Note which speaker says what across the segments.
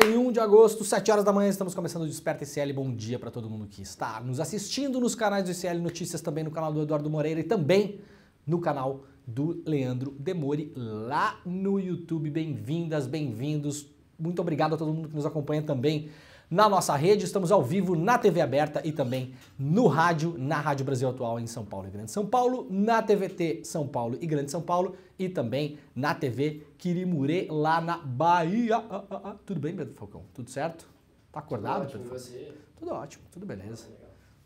Speaker 1: 31 de agosto, 7 horas da manhã, estamos começando o Desperta ICL. Bom dia para todo mundo que está nos assistindo nos canais do ICL Notícias, também no canal do Eduardo Moreira e também no canal do Leandro Demore lá no YouTube. Bem-vindas, bem-vindos. Muito obrigado a todo mundo que nos acompanha também na nossa rede, estamos ao vivo na TV aberta e também no rádio, na Rádio Brasil Atual em São Paulo e Grande São Paulo, na TVT São Paulo e Grande São Paulo e também na TV Quirimurê lá na Bahia. Ah, ah, ah. Tudo bem, Pedro Falcão? Tudo certo? Tá acordado, tudo ótimo, Pedro Falcão? Tudo ótimo, tudo beleza.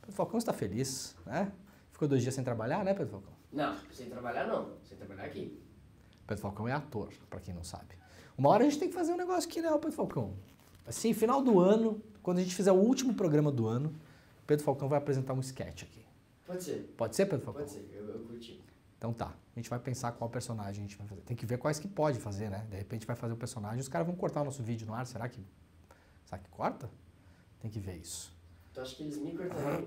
Speaker 1: Pedro Falcão está feliz, né? Ficou dois dias sem trabalhar, né, Pedro Falcão?
Speaker 2: Não, sem trabalhar não, sem trabalhar aqui.
Speaker 1: Pedro Falcão é ator, para quem não sabe. Uma hora a gente tem que fazer um negócio aqui, né, Pedro Falcão? Assim, final do ano, quando a gente fizer o último programa do ano, Pedro Falcão vai apresentar um sketch aqui. Pode ser. Pode ser, Pedro Falcão? Pode ser, eu, eu curti. Então tá, a gente vai pensar qual personagem a gente vai fazer. Tem que ver quais que pode fazer, né? De repente vai fazer o um personagem, os caras vão cortar o nosso vídeo no ar, será que... Será que corta? Tem que ver isso.
Speaker 2: Então acho que eles me cortaram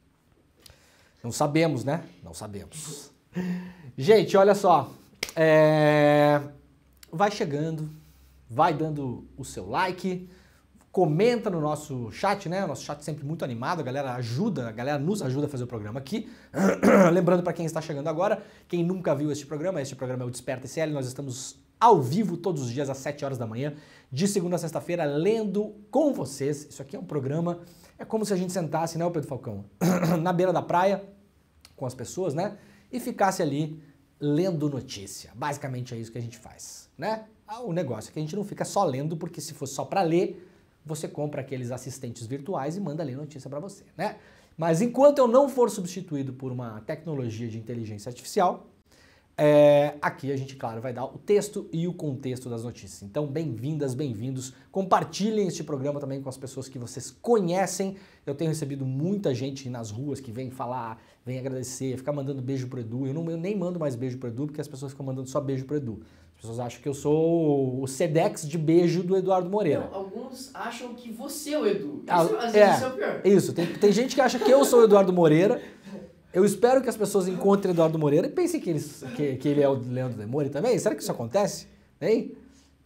Speaker 1: Não sabemos, né? Não sabemos. gente, olha só. É... Vai chegando, vai dando o seu like, comenta no nosso chat, né? O nosso chat sempre muito animado, a galera ajuda, a galera nos ajuda a fazer o programa aqui. Lembrando para quem está chegando agora, quem nunca viu este programa, este programa é o Desperta SL, nós estamos ao vivo todos os dias às 7 horas da manhã, de segunda a sexta-feira, lendo com vocês. Isso aqui é um programa, é como se a gente sentasse, né, o Pedro Falcão, na beira da praia com as pessoas, né? E ficasse ali lendo notícia. Basicamente é isso que a gente faz, né? Ah, o negócio é que a gente não fica só lendo, porque se fosse só para ler, você compra aqueles assistentes virtuais e manda ler notícia para você, né? Mas enquanto eu não for substituído por uma tecnologia de inteligência artificial, é, aqui a gente, claro, vai dar o texto e o contexto das notícias. Então, bem-vindas, bem-vindos. Compartilhem este programa também com as pessoas que vocês conhecem. Eu tenho recebido muita gente nas ruas que vem falar, vem agradecer, ficar mandando beijo pro Edu. Eu, não, eu nem mando mais beijo pro Edu, porque as pessoas ficam mandando só beijo pro Edu. As pessoas acham que eu sou o Sedex de beijo do Eduardo Moreira. Não, alguns acham que você é o Edu. Isso, ah, às vezes é, isso é o pior. Isso, tem, tem gente que acha que eu sou o Eduardo Moreira. Eu espero que as pessoas encontrem o Eduardo Moreira e pensem que, que, que ele é o Leandro de também. Será que isso acontece? Hein?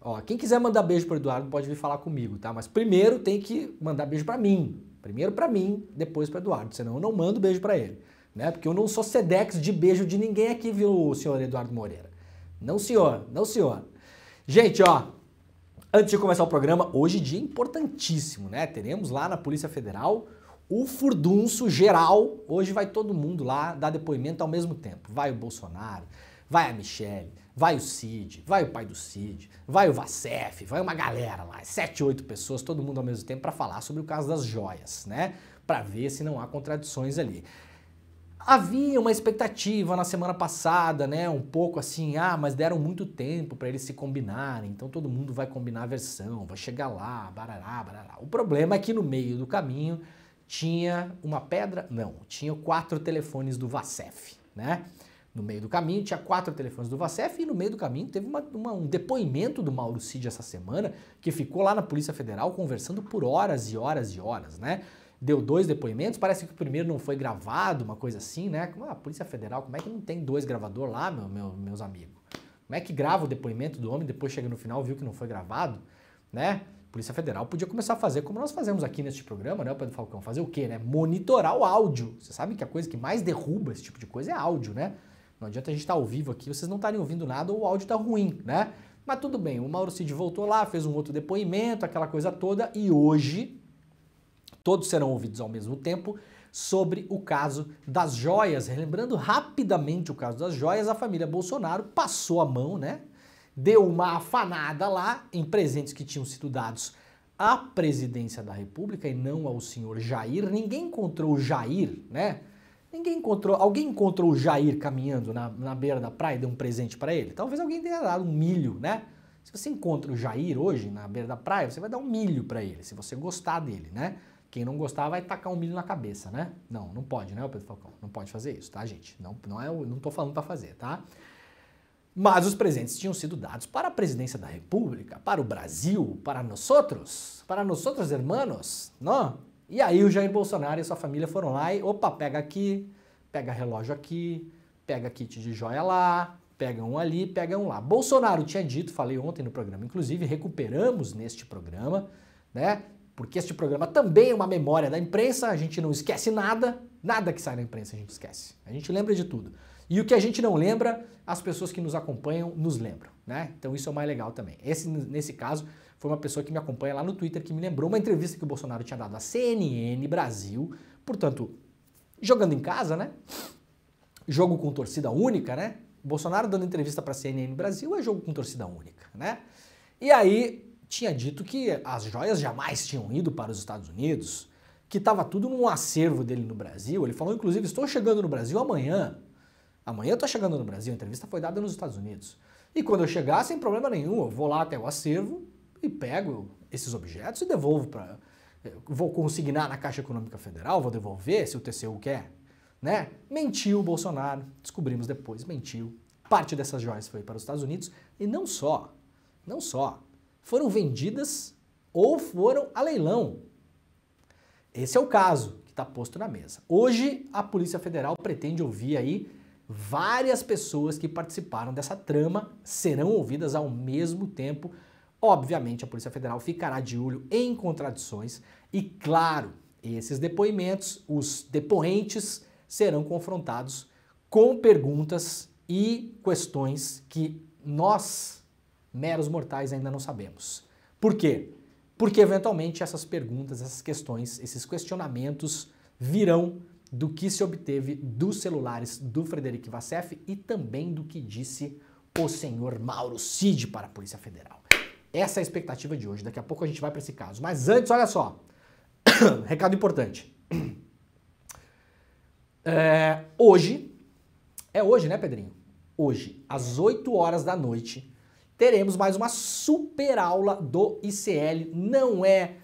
Speaker 1: Ó, quem quiser mandar beijo pro Eduardo pode vir falar comigo, tá? Mas primeiro tem que mandar beijo para mim. Primeiro para mim, depois para Eduardo, senão eu não mando beijo para ele, né? Porque eu não sou sedex de beijo de ninguém aqui, viu, senhor Eduardo Moreira. Não, senhor, não, senhor. Gente, ó, antes de começar o programa, hoje é dia importantíssimo, né? Teremos lá na Polícia Federal o furdunço geral. Hoje vai todo mundo lá dar depoimento ao mesmo tempo. Vai o Bolsonaro, vai a Michelle, vai o Cid, vai o pai do Cid, vai o Vacef, vai uma galera lá, sete, oito pessoas, todo mundo ao mesmo tempo para falar sobre o caso das joias, né? Para ver se não há contradições ali. Havia uma expectativa na semana passada, né? Um pouco assim, ah, mas deram muito tempo para eles se combinarem, então todo mundo vai combinar a versão, vai chegar lá, barará, barará. O problema é que no meio do caminho tinha uma pedra, não, tinha quatro telefones do Vacef, né? No meio do caminho tinha quatro telefones do Vacef e no meio do caminho teve uma, uma, um depoimento do Mauro Cid essa semana que ficou lá na Polícia Federal conversando por horas e horas e horas, né? deu dois depoimentos, parece que o primeiro não foi gravado, uma coisa assim, né? Ah, a Polícia Federal, como é que não tem dois gravador lá, meu, meu, meus amigos? Como é que grava o depoimento do homem, depois chega no final, viu que não foi gravado, né? A Polícia Federal podia começar a fazer como nós fazemos aqui neste programa, né, Pedro Falcão? Fazer o quê, né? Monitorar o áudio. Você sabe que a coisa que mais derruba esse tipo de coisa é áudio, né? Não adianta a gente estar tá ao vivo aqui, vocês não estarem ouvindo nada ou o áudio está ruim, né? Mas tudo bem, o Mauro Cid voltou lá, fez um outro depoimento, aquela coisa toda, e hoje todos serão ouvidos ao mesmo tempo, sobre o caso das joias. Relembrando rapidamente o caso das joias, a família Bolsonaro passou a mão, né? Deu uma afanada lá em presentes que tinham sido dados à presidência da República e não ao senhor Jair. Ninguém encontrou o Jair, né? Ninguém encontrou. Alguém encontrou o Jair caminhando na, na beira da praia e deu um presente para ele? Talvez alguém tenha dado um milho, né? Se você encontra o Jair hoje na beira da praia, você vai dar um milho para ele, se você gostar dele, né? Quem não gostar vai tacar um milho na cabeça, né? Não, não pode, né, Pedro Falcão? Não pode fazer isso, tá, gente? Não, não, é, não tô falando para fazer, tá? Mas os presentes tinham sido dados para a presidência da República, para o Brasil, para nós outros, para nós outros irmãos, não? E aí o Jair Bolsonaro e sua família foram lá e, opa, pega aqui, pega relógio aqui, pega kit de joia lá, pega um ali, pega um lá. Bolsonaro tinha dito, falei ontem no programa, inclusive recuperamos neste programa, né? porque este programa também é uma memória da imprensa, a gente não esquece nada, nada que sai na imprensa a gente esquece. A gente lembra de tudo. E o que a gente não lembra, as pessoas que nos acompanham nos lembram, né? Então isso é o mais legal também. Esse, nesse caso, foi uma pessoa que me acompanha lá no Twitter que me lembrou uma entrevista que o Bolsonaro tinha dado à CNN Brasil, portanto, jogando em casa, né? Jogo com torcida única, né? Bolsonaro dando entrevista para a CNN Brasil é jogo com torcida única, né? E aí tinha dito que as joias jamais tinham ido para os Estados Unidos, que estava tudo num acervo dele no Brasil. Ele falou, inclusive, estou chegando no Brasil amanhã. Amanhã eu estou chegando no Brasil. A entrevista foi dada nos Estados Unidos. E quando eu chegar, sem problema nenhum, eu vou lá até o acervo e pego esses objetos e devolvo para. Eh, vou consignar na Caixa Econômica Federal, vou devolver se o TCU quer. Né? Mentiu o Bolsonaro, descobrimos depois, mentiu. Parte dessas joias foi para os Estados Unidos e não só, não só foram vendidas ou foram a leilão. Esse é o caso que está posto na mesa. Hoje, a Polícia Federal pretende ouvir aí várias pessoas que participaram dessa trama, serão ouvidas ao mesmo tempo. Obviamente, a Polícia Federal ficará de olho em contradições e, claro, esses depoimentos, os depoentes serão confrontados com perguntas e questões que nós meros mortais ainda não sabemos. Por quê? Porque eventualmente essas perguntas, essas questões, esses questionamentos virão do que se obteve dos celulares do Frederic Vassef e também do que disse o senhor Mauro Cid para a Polícia Federal. Essa é a expectativa de hoje. Daqui a pouco a gente vai para esse caso. Mas antes, olha só. Recado importante. É, hoje, é hoje, né, Pedrinho? Hoje, às 8 horas da noite, teremos mais uma super aula do ICL. Não é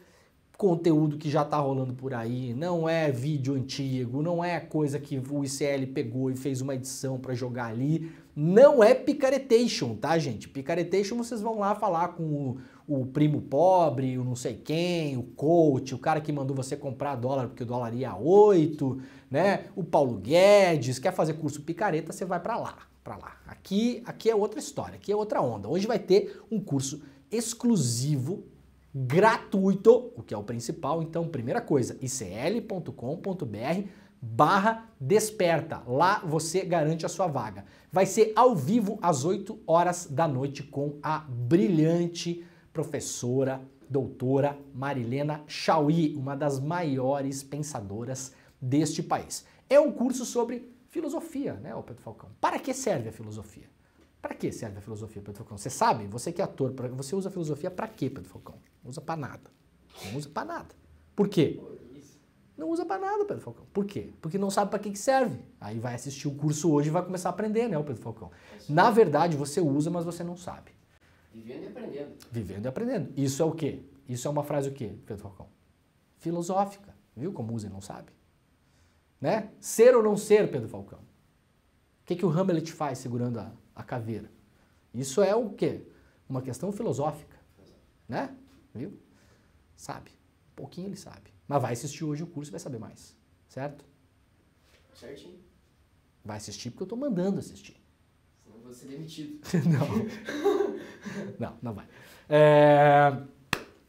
Speaker 1: conteúdo que já está rolando por aí, não é vídeo antigo, não é coisa que o ICL pegou e fez uma edição para jogar ali. Não é picaretation, tá, gente? Picaretation vocês vão lá falar com o, o, primo pobre, o não sei quem, o coach, o cara que mandou você comprar dólar porque o dólar ia a 8, né? O Paulo Guedes, quer fazer curso picareta, você vai para lá para lá. Aqui, aqui é outra história, aqui é outra onda. Hoje vai ter um curso exclusivo, gratuito, o que é o principal. Então, primeira coisa, icl.com.br barra desperta. Lá você garante a sua vaga. Vai ser ao vivo às 8 horas da noite com a brilhante professora, doutora Marilena Chauí, uma das maiores pensadoras deste país. É um curso sobre Filosofia, né, o Pedro Falcão? Para que serve a filosofia? Para que serve a filosofia, Pedro Falcão? Você sabe? Você que é ator, você usa a filosofia para quê, Pedro Falcão? Não usa para nada. Não usa para nada. Por quê? Não usa para nada, Pedro Falcão. Por quê? Porque não sabe para que, que serve. Aí vai assistir o curso hoje e vai começar a aprender, né, o Pedro Falcão? Na verdade, você usa, mas você não sabe. Vivendo e aprendendo. Vivendo e aprendendo. Isso é o quê? Isso é uma frase o quê, Pedro Falcão? Filosófica. Viu como usa e não sabe? Né? Ser ou não ser Pedro Falcão? O que, é que o Hamlet faz segurando a, a caveira? Isso é o quê? Uma questão filosófica, né? Viu? Sabe. Um pouquinho ele sabe. Mas vai assistir hoje o curso e vai saber mais, certo? Certinho. Vai assistir porque eu estou mandando assistir. Senão eu vou ser demitido. não. não, não vai. É...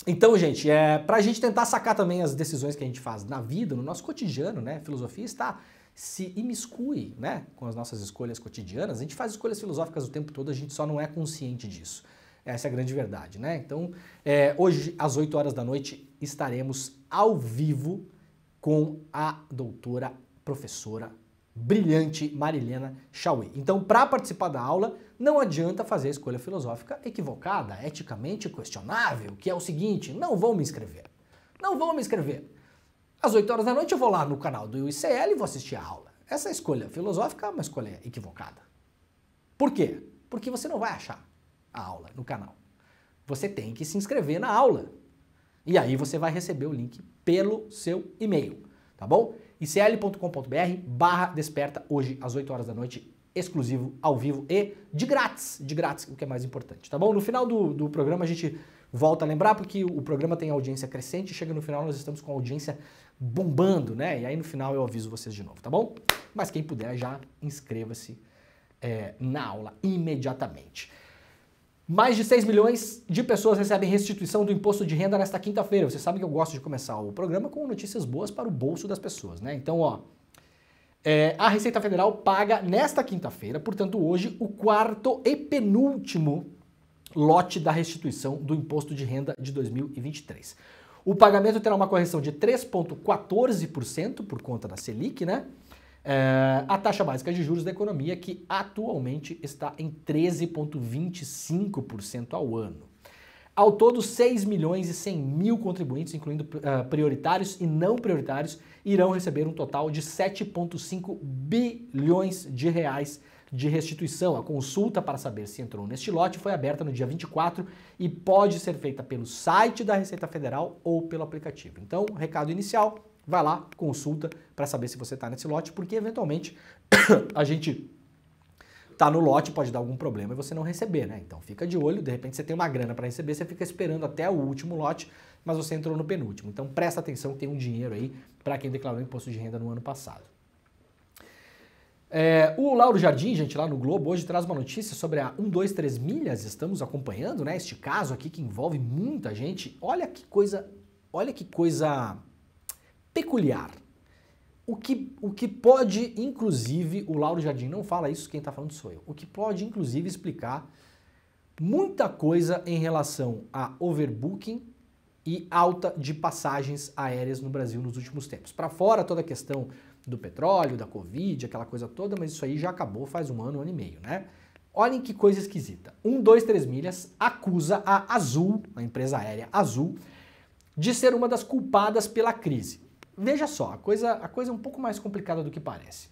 Speaker 1: Então, gente, é, para a gente tentar sacar também as decisões que a gente faz na vida, no nosso cotidiano, né? Filosofia está se imiscui né, com as nossas escolhas cotidianas. A gente faz escolhas filosóficas o tempo todo, a gente só não é consciente disso. Essa é a grande verdade, né? Então, é, hoje, às 8 horas da noite, estaremos ao vivo com a doutora professora brilhante Marilena Chauí. Então, para participar da aula, não adianta fazer a escolha filosófica equivocada, eticamente questionável, que é o seguinte: não vou me inscrever. Não vou me inscrever. Às 8 horas da noite eu vou lá no canal do UICL e vou assistir a aula. Essa escolha filosófica é uma escolha equivocada. Por quê? Porque você não vai achar a aula no canal. Você tem que se inscrever na aula. E aí você vai receber o link pelo seu e-mail, tá bom? icl.com.br barra desperta hoje às 8 horas da noite, exclusivo, ao vivo e de grátis, de grátis, o que é mais importante, tá bom? No final do, do programa a gente volta a lembrar, porque o programa tem audiência crescente, chega no final nós estamos com a audiência bombando, né? E aí no final eu aviso vocês de novo, tá bom? Mas quem puder já inscreva-se é, na aula imediatamente. Mais de 6 milhões de pessoas recebem restituição do imposto de renda nesta quinta-feira. Você sabe que eu gosto de começar o programa com notícias boas para o bolso das pessoas, né? Então, ó. É, a Receita Federal paga nesta quinta-feira, portanto, hoje, o quarto e penúltimo lote da restituição do imposto de renda de 2023. O pagamento terá uma correção de 3,14% por conta da Selic, né? É, a taxa básica de juros da economia, que atualmente está em 13,25% ao ano. Ao todo, 6 milhões e 100 mil contribuintes, incluindo uh, prioritários e não prioritários, irão receber um total de 7,5 bilhões de reais de restituição. A consulta para saber se entrou neste lote foi aberta no dia 24 e pode ser feita pelo site da Receita Federal ou pelo aplicativo. Então, recado inicial, vai lá, consulta para saber se você está nesse lote, porque eventualmente a gente está no lote, pode dar algum problema e você não receber, né? Então fica de olho, de repente você tem uma grana para receber, você fica esperando até o último lote, mas você entrou no penúltimo. Então presta atenção que tem um dinheiro aí para quem declarou imposto de renda no ano passado. É, o Lauro Jardim, gente, lá no Globo, hoje traz uma notícia sobre a 123 milhas. Estamos acompanhando, né? Este caso aqui que envolve muita gente. Olha que coisa, olha que coisa peculiar. O que, o que pode, inclusive, o Lauro Jardim não fala isso, quem está falando sou eu. O que pode, inclusive, explicar muita coisa em relação a overbooking e alta de passagens aéreas no Brasil nos últimos tempos. Para fora toda a questão do petróleo, da Covid, aquela coisa toda, mas isso aí já acabou faz um ano, um ano e meio, né? Olhem que coisa esquisita. Um, dois, três milhas acusa a Azul, a empresa aérea Azul, de ser uma das culpadas pela crise. Veja só, a coisa, a coisa é um pouco mais complicada do que parece.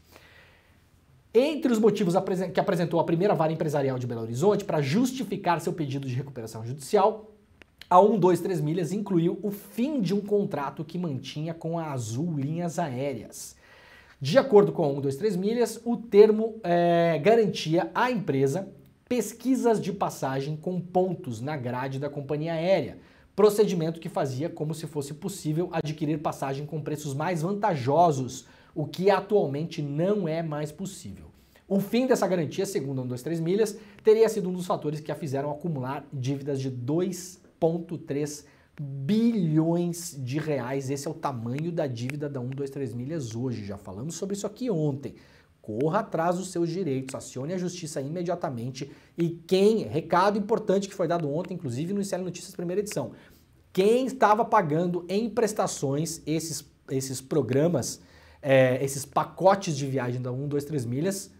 Speaker 1: Entre os motivos que apresentou a primeira vara empresarial de Belo Horizonte para justificar seu pedido de recuperação judicial, a 123 Milhas incluiu o fim de um contrato que mantinha com a Azul Linhas Aéreas. De acordo com a 123 Milhas, o termo é, garantia à empresa pesquisas de passagem com pontos na grade da companhia aérea procedimento que fazia como se fosse possível adquirir passagem com preços mais vantajosos, o que atualmente não é mais possível. O fim dessa garantia, segundo a 123 Milhas, teria sido um dos fatores que a fizeram acumular dívidas de 2,3 bilhões de reais. Esse é o tamanho da dívida da 123 Milhas hoje. Já falamos sobre isso aqui ontem. Corra atrás dos seus direitos, acione a justiça imediatamente. E quem, recado importante que foi dado ontem, inclusive no ICL Notícias, primeira edição, quem estava pagando em prestações esses, esses programas, é, esses pacotes de viagem da 1, 2, 3 milhas,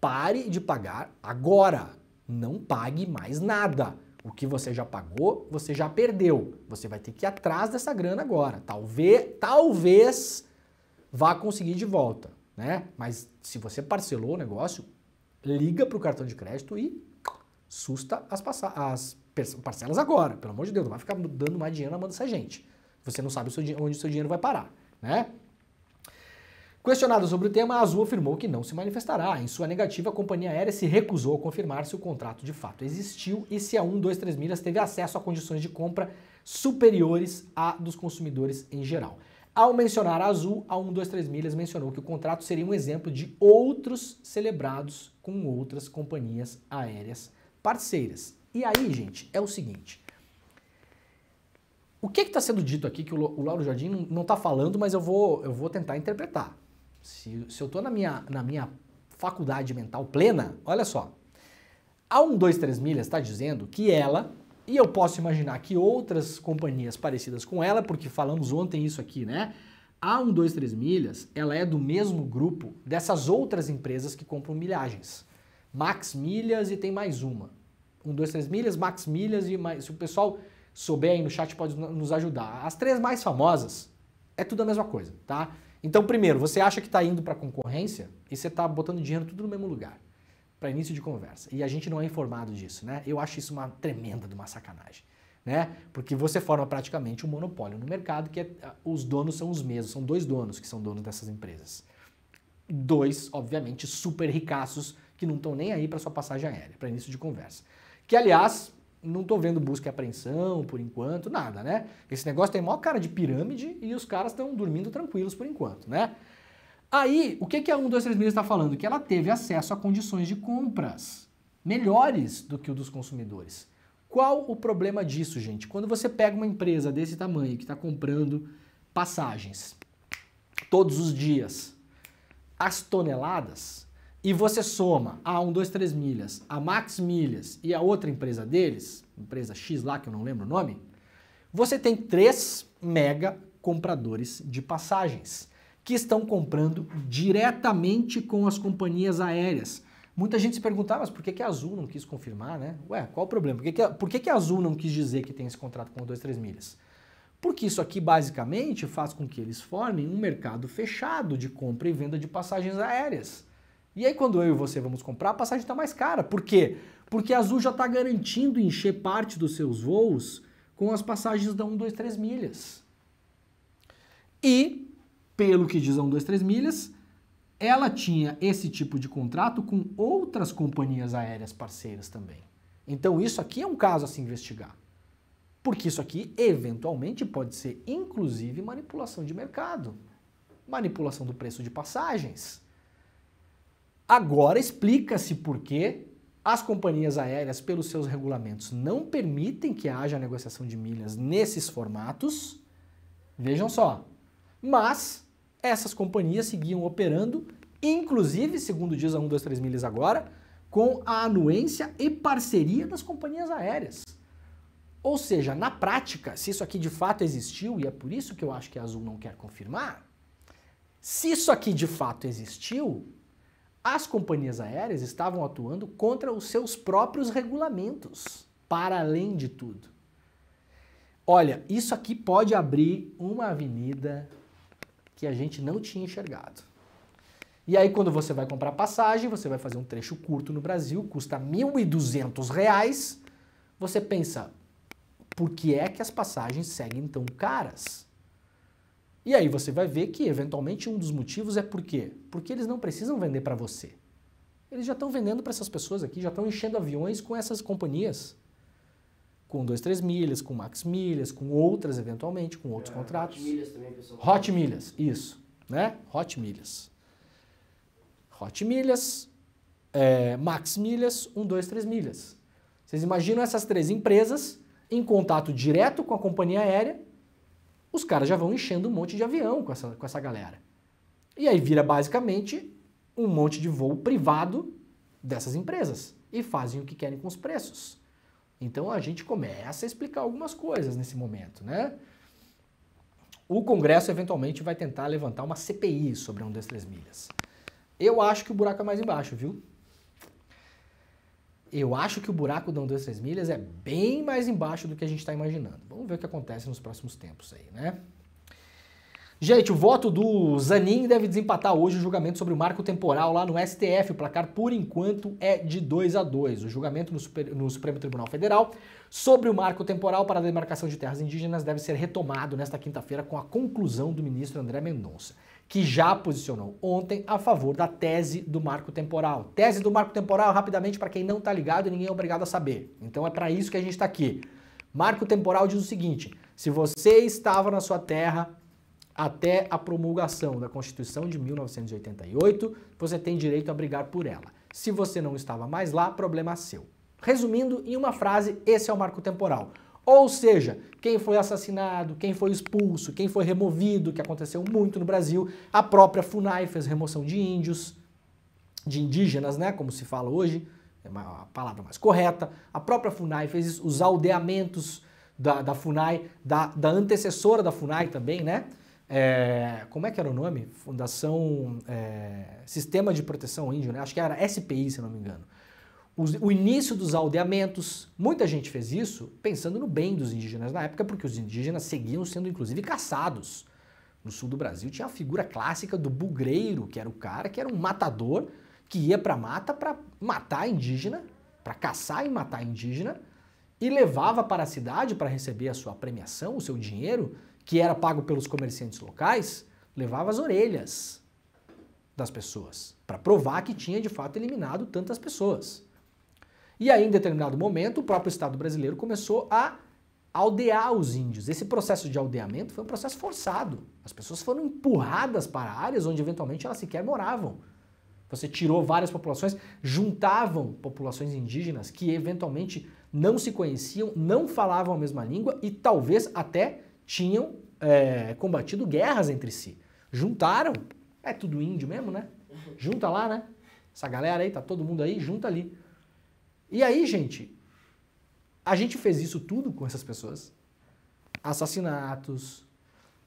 Speaker 1: pare de pagar agora. Não pague mais nada. O que você já pagou, você já perdeu. Você vai ter que ir atrás dessa grana agora. Talvez, talvez vá conseguir de volta né? Mas se você parcelou o negócio, liga para o cartão de crédito e susta as, as parcelas agora, pelo amor de Deus, não vai ficar dando mais dinheiro na mão dessa gente. Você não sabe o onde o seu dinheiro vai parar, né? Questionado sobre o tema, a Azul afirmou que não se manifestará. Em sua negativa, a companhia aérea se recusou a confirmar se o contrato de fato existiu e se a 123 Milhas teve acesso a condições de compra superiores à dos consumidores em geral. Ao mencionar a Azul, a 123 Milhas mencionou que o contrato seria um exemplo de outros celebrados com outras companhias aéreas parceiras. E aí, gente, é o seguinte. O que está sendo dito aqui que o Lauro Jardim não está falando, mas eu vou, eu vou tentar interpretar. Se, se eu estou na minha, na minha faculdade mental plena, olha só. A 123 Milhas está dizendo que ela, e eu posso imaginar que outras companhias parecidas com ela, porque falamos ontem isso aqui, né? A 123 Milhas, ela é do mesmo grupo dessas outras empresas que compram milhagens. Max Milhas e tem mais uma. 123 Milhas, Max Milhas e mais... Se o pessoal souber aí no chat, pode nos ajudar. As três mais famosas é tudo a mesma coisa, tá? Então, primeiro, você acha que está indo para concorrência e você está botando dinheiro tudo no mesmo lugar para início de conversa. E a gente não é informado disso, né? Eu acho isso uma tremenda de uma sacanagem, né? Porque você forma praticamente um monopólio no mercado que é, ah, os donos são os mesmos, são dois donos que são donos dessas empresas. Dois, obviamente, super ricaços que não estão nem aí para sua passagem aérea, para início de conversa. Que, aliás, não estou vendo busca e apreensão por enquanto, nada, né? Esse negócio tem maior cara de pirâmide e os caras estão dormindo tranquilos por enquanto, né? Aí, o que, que a Milhas está falando? Que ela teve acesso a condições de compras melhores do que o dos consumidores. Qual o problema disso, gente? Quando você pega uma empresa desse tamanho que está comprando passagens todos os dias, as toneladas, e você soma a 1, 2, 3 milhas, a Max Milhas e a outra empresa deles, empresa X lá que eu não lembro o nome, você tem três mega compradores de passagens que estão comprando diretamente com as companhias aéreas. Muita gente se perguntava, mas por que, que a Azul não quis confirmar, né? Ué, qual o problema? Por, que, que, a, por que, que a Azul não quis dizer que tem esse contrato com o 23 Milhas? Porque isso aqui basicamente faz com que eles formem um mercado fechado de compra e venda de passagens aéreas. E aí, quando eu e você vamos comprar, a passagem está mais cara. Por quê? Porque a Azul já está garantindo encher parte dos seus voos com as passagens da 1, 2, 3 milhas. E pelo que diz a 123 Milhas, ela tinha esse tipo de contrato com outras companhias aéreas parceiras também. Então isso aqui é um caso a se investigar. Porque isso aqui eventualmente pode ser inclusive manipulação de mercado, manipulação do preço de passagens. Agora explica-se por que as companhias aéreas, pelos seus regulamentos, não permitem que haja negociação de milhas nesses formatos. Vejam só. Mas essas companhias seguiam operando, inclusive, segundo diz a 123 Milhas agora, com a anuência e parceria das companhias aéreas. Ou seja, na prática, se isso aqui de fato existiu, e é por isso que eu acho que a Azul não quer confirmar, se isso aqui de fato existiu, as companhias aéreas estavam atuando contra os seus próprios regulamentos, para além de tudo. Olha, isso aqui pode abrir uma avenida que a gente não tinha enxergado. E aí, quando você vai comprar passagem, você vai fazer um trecho curto no Brasil, custa R$ 1.200, você pensa, por que é que as passagens seguem tão caras? E aí você vai ver que, eventualmente, um dos motivos é por quê? Porque eles não precisam vender para você. Eles já estão vendendo para essas pessoas aqui, já estão enchendo aviões com essas companhias com 2, 3 milhas, com Max Milhas, com outras eventualmente, com outros é, contratos. Hot Milhas também, pessoal. Hot Milhas, isso, né? Hot Milhas. Hot Milhas, é, Max Milhas, 1, 2, 3 Milhas. Vocês imaginam essas três empresas em contato direto com a companhia aérea, os caras já vão enchendo um monte de avião com essa, com essa galera. E aí vira basicamente um monte de voo privado dessas empresas e fazem o que querem com os preços. Então a gente começa a explicar algumas coisas nesse momento, né? O Congresso eventualmente vai tentar levantar uma CPI sobre a um desses milhas. Eu acho que o buraco é mais embaixo, viu? Eu acho que o buraco da 1, 2, 3 milhas é bem mais embaixo do que a gente está imaginando. Vamos ver o que acontece nos próximos tempos aí, né? Gente, o voto do Zanin deve desempatar hoje o julgamento sobre o marco temporal lá no STF. O placar, por enquanto, é de 2 a 2. O julgamento no, Super, no Supremo Tribunal Federal sobre o marco temporal para a demarcação de terras indígenas deve ser retomado nesta quinta-feira com a conclusão do ministro André Mendonça, que já posicionou ontem a favor da tese do marco temporal. Tese do marco temporal, rapidamente, para quem não está ligado e ninguém é obrigado a saber. Então é para isso que a gente está aqui. Marco temporal diz o seguinte: se você estava na sua terra até a promulgação da Constituição de 1988, você tem direito a brigar por ela. Se você não estava mais lá, problema seu. Resumindo em uma frase, esse é o marco temporal. Ou seja, quem foi assassinado, quem foi expulso, quem foi removido, que aconteceu muito no Brasil, a própria FUNAI fez remoção de índios, de indígenas, né, como se fala hoje, é a palavra mais correta. A própria FUNAI fez isso, os aldeamentos da, da FUNAI, da, da antecessora da FUNAI também, né? É, como é que era o nome? Fundação é, Sistema de Proteção Índio, né? Acho que era SPI, se não me engano. Os, o início dos aldeamentos, muita gente fez isso pensando no bem dos indígenas na época, porque os indígenas seguiam sendo inclusive caçados. No sul do Brasil tinha a figura clássica do bugreiro, que era o cara que era um matador que ia para mata para matar indígena, para caçar e matar indígena e levava para a cidade para receber a sua premiação, o seu dinheiro que era pago pelos comerciantes locais, levava as orelhas das pessoas para provar que tinha de fato eliminado tantas pessoas. E aí, em determinado momento, o próprio Estado brasileiro começou a aldear os índios. Esse processo de aldeamento foi um processo forçado. As pessoas foram empurradas para áreas onde eventualmente elas sequer moravam. Você tirou várias populações, juntavam populações indígenas que eventualmente não se conheciam, não falavam a mesma língua e talvez até tinham é, combatido guerras entre si. Juntaram, é tudo índio mesmo, né? Junta lá, né? Essa galera aí, tá todo mundo aí, junta ali. E aí, gente, a gente fez isso tudo com essas pessoas. Assassinatos,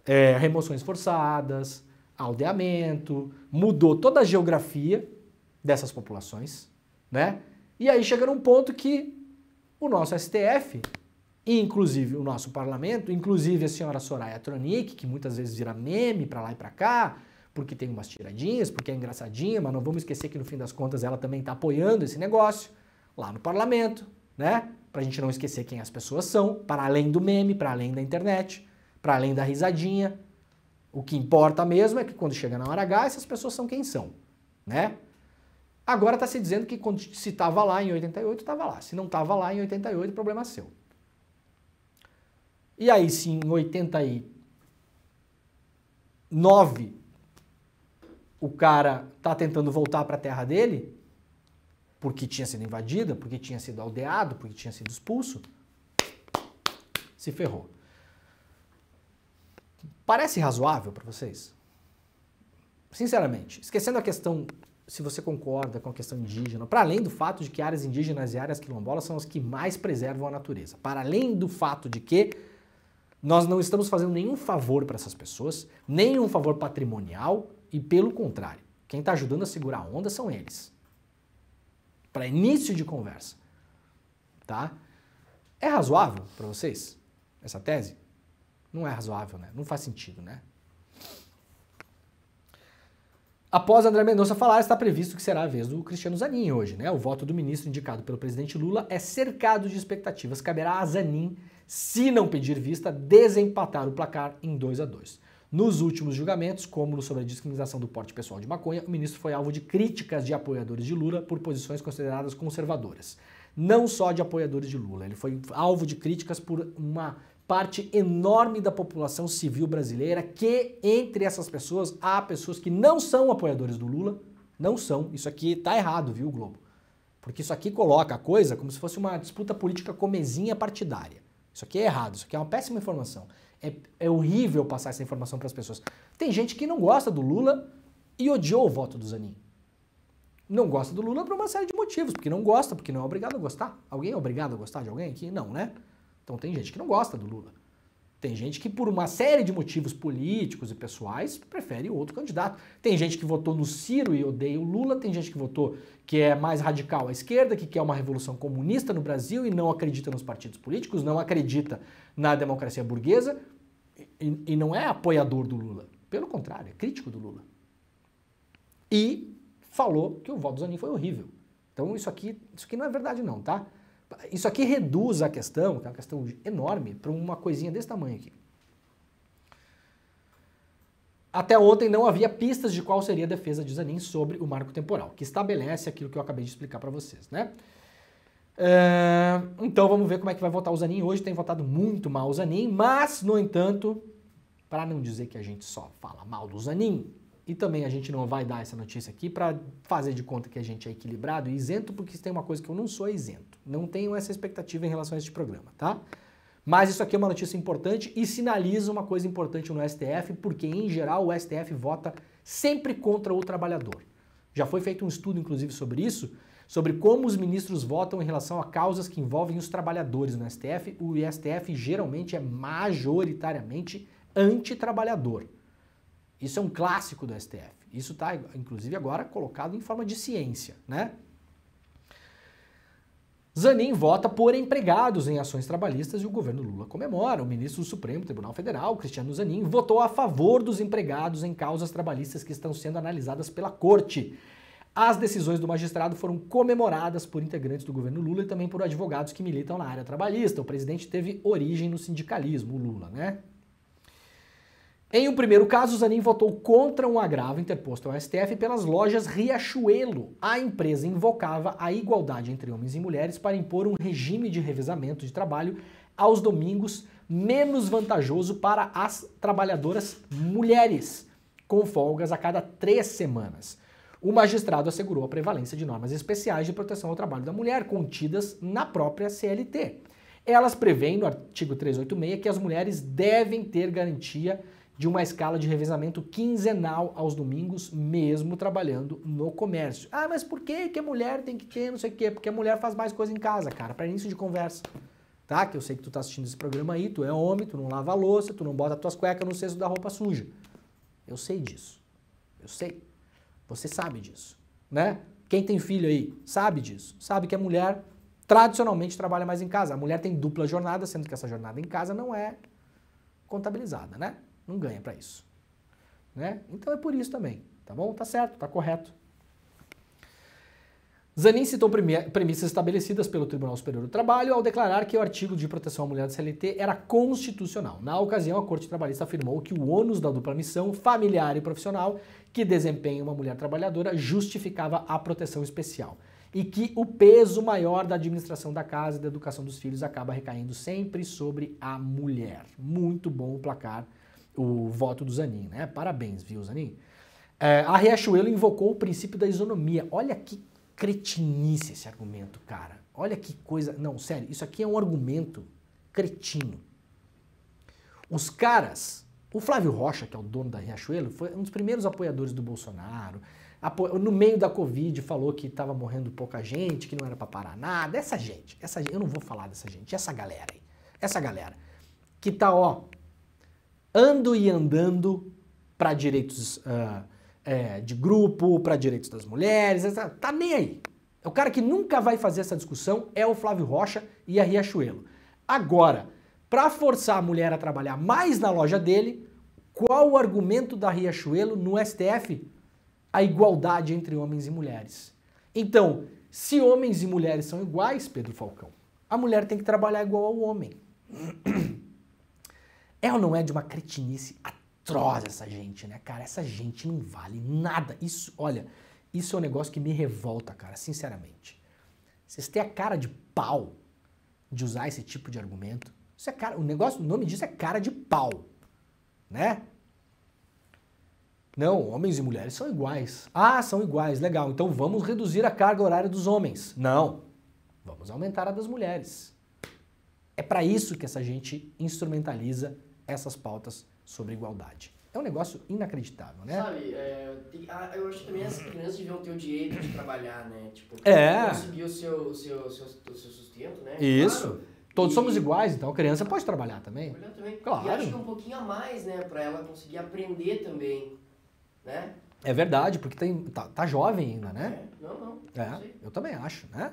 Speaker 1: é, remoções forçadas, aldeamento, mudou toda a geografia dessas populações, né? E aí chega num ponto que o nosso STF inclusive o nosso parlamento, inclusive a senhora Soraya Tronic, que muitas vezes vira meme para lá e para cá, porque tem umas tiradinhas, porque é engraçadinha, mas não vamos esquecer que no fim das contas ela também está apoiando esse negócio lá no parlamento, né? Para a gente não esquecer quem as pessoas são, para além do meme, para além da internet, para além da risadinha. O que importa mesmo é que quando chega na hora H, essas pessoas são quem são, né? Agora está se dizendo que quando se estava lá em 88, estava lá. Se não estava lá em 88, problema seu. E aí sim, em 89, o cara tá tentando voltar para a terra dele, porque tinha sido invadida, porque tinha sido aldeado, porque tinha sido expulso, se ferrou. Parece razoável para vocês? Sinceramente, esquecendo a questão se você concorda com a questão indígena, para além do fato de que áreas indígenas e áreas quilombolas são as que mais preservam a natureza, para além do fato de que nós não estamos fazendo nenhum favor para essas pessoas, nenhum favor patrimonial e, pelo contrário, quem está ajudando a segurar a onda são eles. Para início de conversa. Tá? É razoável para vocês essa tese? Não é razoável, né? Não faz sentido, né? Após André Mendonça falar, está previsto que será a vez do Cristiano Zanin hoje, né? O voto do ministro indicado pelo presidente Lula é cercado de expectativas. Caberá a Zanin se não pedir vista, desempatar o placar em 2 a 2. Nos últimos julgamentos, como sobre a discriminação do porte pessoal de maconha, o ministro foi alvo de críticas de apoiadores de Lula por posições consideradas conservadoras. Não só de apoiadores de Lula, ele foi alvo de críticas por uma parte enorme da população civil brasileira, que entre essas pessoas há pessoas que não são apoiadores do Lula, não são. Isso aqui tá errado, viu, Globo? Porque isso aqui coloca a coisa como se fosse uma disputa política comezinha partidária. Isso aqui é errado, isso aqui é uma péssima informação. É, é horrível passar essa informação para as pessoas. Tem gente que não gosta do Lula e odiou o voto do Zanin. Não gosta do Lula por uma série de motivos, porque não gosta, porque não é obrigado a gostar. Alguém é obrigado a gostar de alguém aqui? Não, né? Então tem gente que não gosta do Lula. Tem gente que, por uma série de motivos políticos e pessoais, prefere outro candidato. Tem gente que votou no Ciro e odeia o Lula, tem gente que votou que é mais radical à esquerda, que quer uma revolução comunista no Brasil e não acredita nos partidos políticos, não acredita na democracia burguesa e, e não é apoiador do Lula. Pelo contrário, é crítico do Lula. E falou que o voto do Zanin foi horrível. Então isso aqui, isso aqui não é verdade não, tá? Isso aqui reduz a questão, que é uma questão enorme, para uma coisinha desse tamanho aqui. Até ontem não havia pistas de qual seria a defesa de Zanin sobre o marco temporal, que estabelece aquilo que eu acabei de explicar para vocês, né? É, então vamos ver como é que vai votar o Zanin. Hoje tem votado muito mal o Zanin, mas, no entanto, para não dizer que a gente só fala mal do Zanin, e também a gente não vai dar essa notícia aqui para fazer de conta que a gente é equilibrado e isento, porque tem uma coisa que eu não sou é isento. Não tenho essa expectativa em relação a este programa, tá? Mas isso aqui é uma notícia importante e sinaliza uma coisa importante no STF, porque em geral o STF vota sempre contra o trabalhador. Já foi feito um estudo, inclusive, sobre isso, sobre como os ministros votam em relação a causas que envolvem os trabalhadores no STF. O STF geralmente é majoritariamente antitrabalhador. trabalhador isso é um clássico do STF. Isso está, inclusive, agora colocado em forma de ciência, né? Zanin vota por empregados em ações trabalhistas e o governo Lula comemora. O ministro do Supremo Tribunal Federal, Cristiano Zanin, votou a favor dos empregados em causas trabalhistas que estão sendo analisadas pela corte. As decisões do magistrado foram comemoradas por integrantes do governo Lula e também por advogados que militam na área trabalhista. O presidente teve origem no sindicalismo, o Lula, né? Em um primeiro caso, Zanin votou contra um agravo interposto ao STF pelas lojas Riachuelo. A empresa invocava a igualdade entre homens e mulheres para impor um regime de revezamento de trabalho aos domingos menos vantajoso para as trabalhadoras mulheres, com folgas a cada três semanas. O magistrado assegurou a prevalência de normas especiais de proteção ao trabalho da mulher, contidas na própria CLT. Elas prevêem, no artigo 386, que as mulheres devem ter garantia de uma escala de revezamento quinzenal aos domingos, mesmo trabalhando no comércio. Ah, mas por que, que a mulher tem que ter não sei o quê? Porque a mulher faz mais coisa em casa, cara, para início de conversa. Tá? Que eu sei que tu tá assistindo esse programa aí, tu é homem, tu não lava a louça, tu não bota tuas cuecas no cesto da roupa suja. Eu sei disso. Eu sei. Você sabe disso, né? Quem tem filho aí sabe disso. Sabe que a mulher tradicionalmente trabalha mais em casa. A mulher tem dupla jornada, sendo que essa jornada em casa não é contabilizada, né? não ganha para isso. Né? Então é por isso também, tá bom? Tá certo, tá correto. Zanin citou premissas estabelecidas pelo Tribunal Superior do Trabalho ao declarar que o artigo de proteção à mulher da CLT era constitucional. Na ocasião, a Corte Trabalhista afirmou que o ônus da dupla missão familiar e profissional que desempenha uma mulher trabalhadora justificava a proteção especial e que o peso maior da administração da casa e da educação dos filhos acaba recaindo sempre sobre a mulher. Muito bom o placar o voto do Zanin, né? Parabéns, viu, Zanin? É, a Riachuelo invocou o princípio da isonomia. Olha que cretinice esse argumento, cara. Olha que coisa. Não, sério, isso aqui é um argumento cretino. Os caras. O Flávio Rocha, que é o dono da Riachuelo, foi um dos primeiros apoiadores do Bolsonaro. Apo... No meio da Covid, falou que estava morrendo pouca gente, que não era para parar nada. Essa gente, essa eu não vou falar dessa gente, essa galera aí. Essa galera que tá, ó, ando e andando para direitos uh, é, de grupo, para direitos das mulheres, etc. tá nem aí. O cara que nunca vai fazer essa discussão é o Flávio Rocha e a Riachuelo. Agora, para forçar a mulher a trabalhar mais na loja dele, qual o argumento da Riachuelo no STF? A igualdade entre homens e mulheres. Então, se homens e mulheres são iguais, Pedro Falcão, a mulher tem que trabalhar igual ao homem. É ou não é de uma cretinice
Speaker 2: atroz essa
Speaker 1: gente, né, cara? Essa gente não vale nada. Isso, olha, isso é um negócio que me revolta, cara, sinceramente. Vocês têm a cara de pau de usar esse tipo de argumento. Isso é cara, o negócio, o nome disso é cara de pau, né? Não, homens e mulheres são iguais. Ah, são iguais, legal. Então vamos reduzir a carga horária dos homens. Não. Vamos aumentar a das mulheres. É para isso que essa gente instrumentaliza essas pautas sobre igualdade. É um negócio inacreditável, né? Sabe, é, ah, eu acho que também as crianças deviam ter o direito de trabalhar, né? Tipo, é. conseguir o seu, seu, seu, seu sustento, né? Isso. Claro. Todos e... somos iguais, então a criança pode trabalhar também. também. Claro. E acho que um pouquinho a mais, né? Pra ela conseguir aprender também, né? É verdade, porque tem, tá, tá jovem ainda, né?
Speaker 2: É. Não, não. É, não
Speaker 1: eu também acho, né?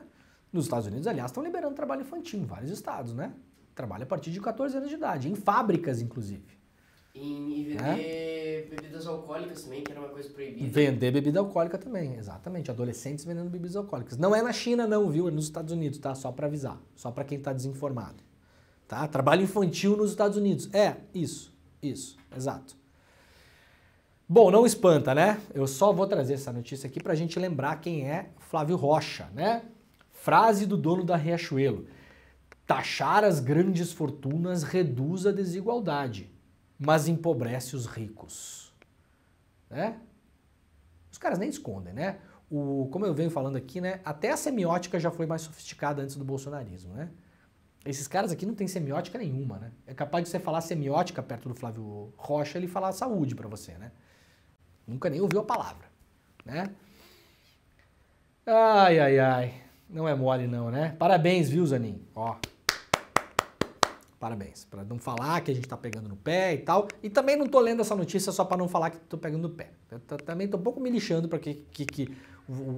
Speaker 1: Nos Estados Unidos, aliás, estão liberando trabalho infantil em vários estados, né? trabalha a partir de 14 anos de idade, em fábricas, inclusive.
Speaker 2: Em, e vender é? bebidas alcoólicas também, que era uma coisa proibida. Vender
Speaker 1: bebida alcoólica também, exatamente. Adolescentes vendendo bebidas alcoólicas. Não é na China, não, viu? É nos Estados Unidos, tá? Só para avisar. Só para quem está desinformado. Tá? Trabalho infantil nos Estados Unidos. É, isso, isso, exato. Bom, não espanta, né? Eu só vou trazer essa notícia aqui para a gente lembrar quem é Flávio Rocha, né? Frase do dono da Riachuelo. Taxar as grandes fortunas reduz a desigualdade, mas empobrece os ricos. Né? Os caras nem escondem, né? O, como eu venho falando aqui, né? Até a semiótica já foi mais sofisticada antes do bolsonarismo, né? Esses caras aqui não tem semiótica nenhuma, né? É capaz de você falar semiótica perto do Flávio Rocha, ele falar saúde para você, né? Nunca nem ouviu a palavra, né? Ai, ai, ai. Não é mole não, né? Parabéns, viu, Zanin? Ó, Parabéns. Para não falar que a gente está pegando no pé e tal. E também não estou lendo essa notícia só para não falar que estou pegando no pé. Eu também estou um pouco me lixando para que, que, que,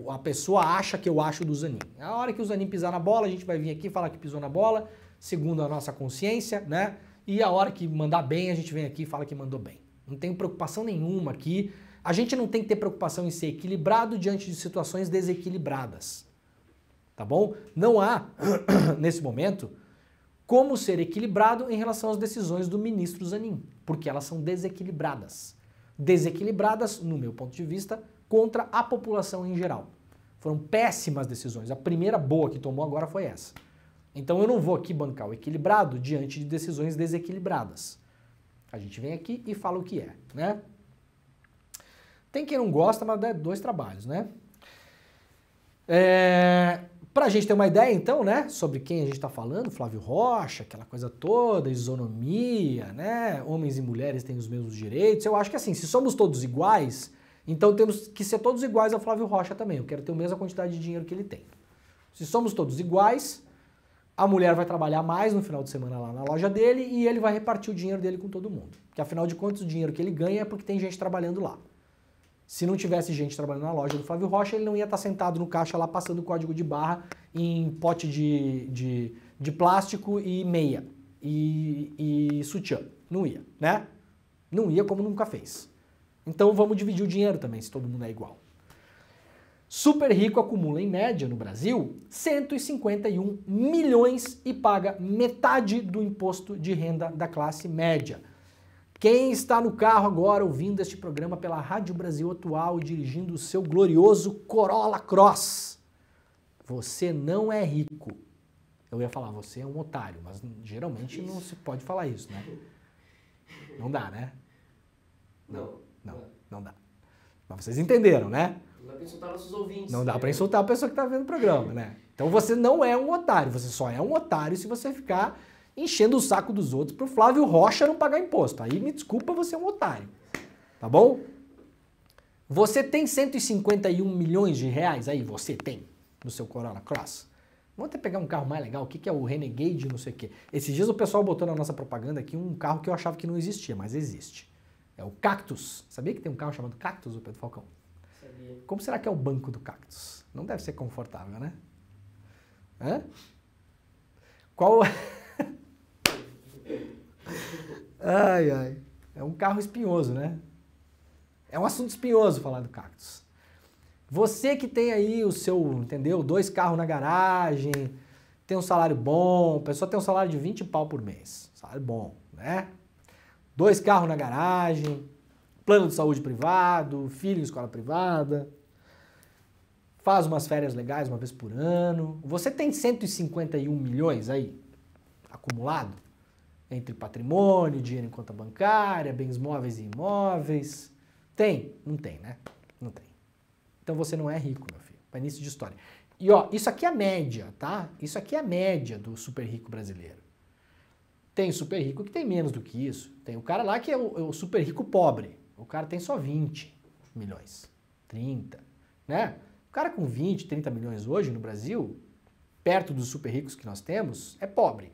Speaker 1: a pessoa acha que eu acho do Zanin. A hora que o Zanin pisar na bola, a gente vai vir aqui falar que pisou na bola, segundo a nossa consciência, né? E a hora que mandar bem, a gente vem aqui e fala que mandou bem. Não tenho preocupação nenhuma aqui. A gente não tem que ter preocupação em ser equilibrado diante de situações desequilibradas. Tá bom? Não há, nesse momento, como ser equilibrado em relação às decisões do ministro Zanin, porque elas são desequilibradas. Desequilibradas, no meu ponto de vista, contra a população em geral. Foram péssimas decisões. A primeira boa que tomou agora foi essa. Então eu não vou aqui bancar o equilibrado diante de decisões desequilibradas. A gente vem aqui e fala o que é, né? Tem quem não gosta, mas dá dois trabalhos, né? É... Para a gente ter uma ideia, então, né, sobre quem a gente está falando, Flávio Rocha, aquela coisa toda, isonomia, né, homens e mulheres têm os mesmos direitos. Eu acho que assim, se somos todos iguais, então temos que ser todos iguais ao Flávio Rocha também. Eu quero ter a mesma quantidade de dinheiro que ele tem. Se somos todos iguais, a mulher vai trabalhar mais no final de semana lá na loja dele e ele vai repartir o dinheiro dele com todo mundo. Porque afinal de contas, o dinheiro que ele ganha é porque tem gente trabalhando lá. Se não tivesse gente trabalhando na loja do Flávio Rocha, ele não ia estar sentado no caixa lá passando código de barra em pote de, de, de plástico e meia e, e sutiã. Não ia, né? Não ia como nunca fez. Então vamos dividir o dinheiro também, se todo mundo é igual. Super rico acumula, em média, no Brasil, 151 milhões e paga metade do imposto de renda da classe média. Quem está no carro agora ouvindo este programa pela Rádio Brasil Atual e dirigindo o seu glorioso Corolla Cross, você não é rico. Eu ia falar, você é um otário, mas geralmente não se pode falar isso, né? Não dá, né? Não. Não, não dá. Mas vocês entenderam, né? Não dá para insultar nossos ouvintes. Não dá para insultar a pessoa que está vendo o programa, né? Então você não é um otário, você só é um otário se você ficar enchendo o saco dos outros para o Flávio Rocha não pagar imposto. Aí me desculpa, você é um otário. Tá bom? Você tem 151 milhões de reais aí, você tem, no seu Corolla Cross. Vamos até pegar um carro mais legal, o que, que é o Renegade, não sei o quê. Esses dias o pessoal botou na nossa propaganda aqui um carro que eu achava que não existia, mas existe. É o Cactus. Sabia que tem um carro chamado Cactus, o Pedro Falcão? Sabia. Como será que é o banco do Cactus? Não deve ser confortável, né? Hã? Qual... É? Ai, ai. É um carro espinhoso, né? É um assunto espinhoso falar do cactus. Você que tem aí o seu, entendeu? Dois carros na garagem, tem um salário bom, a pessoa tem um salário de 20 pau por mês. Salário bom, né? Dois carros na garagem, plano de saúde privado, filho em escola privada, faz umas férias legais uma vez por ano. Você tem 151 milhões aí acumulado? entre patrimônio, dinheiro em conta bancária, bens móveis e imóveis. Tem? Não tem, né? Não tem. Então você não é rico, meu filho. Para é início de história. E ó, isso aqui é a média, tá? Isso aqui é a média do super rico brasileiro. Tem super rico que tem menos do que isso. Tem o cara lá que é o, é o super rico pobre. O cara tem só 20 milhões, 30, né? O cara com 20, 30 milhões hoje no Brasil, perto dos super ricos que nós temos, é pobre.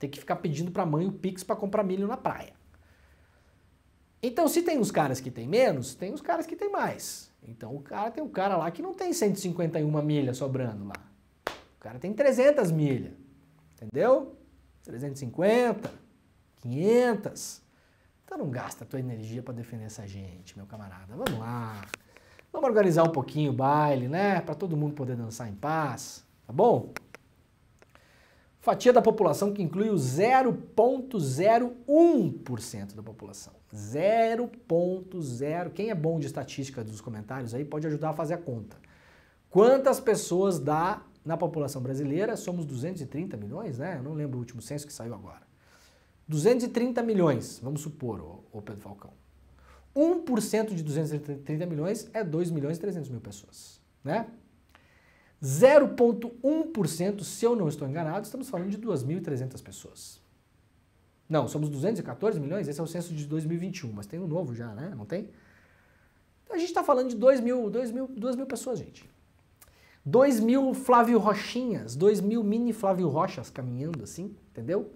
Speaker 1: Tem que ficar pedindo para a mãe o Pix para comprar milho na praia. Então, se tem os caras que tem menos, tem os caras que tem mais. Então, o cara tem um cara lá que não tem 151 milha sobrando lá. O cara tem 300 milha. Entendeu? 350, 500. Então, não gasta a tua energia para defender essa gente, meu camarada. Vamos lá. Vamos organizar um pouquinho o baile, né? Para todo mundo poder dançar em paz, tá bom? fatia da população que inclui o 0,01% da população. 0,0. Quem é bom de estatística dos comentários aí pode ajudar a fazer a conta. Quantas pessoas dá na população brasileira? Somos 230 milhões, né? Eu não lembro o último censo que saiu agora. 230 milhões, vamos supor, o Pedro Falcão. 1% de 230 milhões é 2 milhões e 300 mil pessoas, né? 0,1%, se eu não estou enganado, estamos falando de 2.300 pessoas. Não, somos 214 milhões, esse é o censo de 2021, mas tem um novo já, né? Não tem? Então, a gente está falando de 2 mil, 2 mil, 2 mil pessoas, gente. 2 mil Flávio Rochinhas, 2 mil mini Flávio Rochas caminhando assim, entendeu?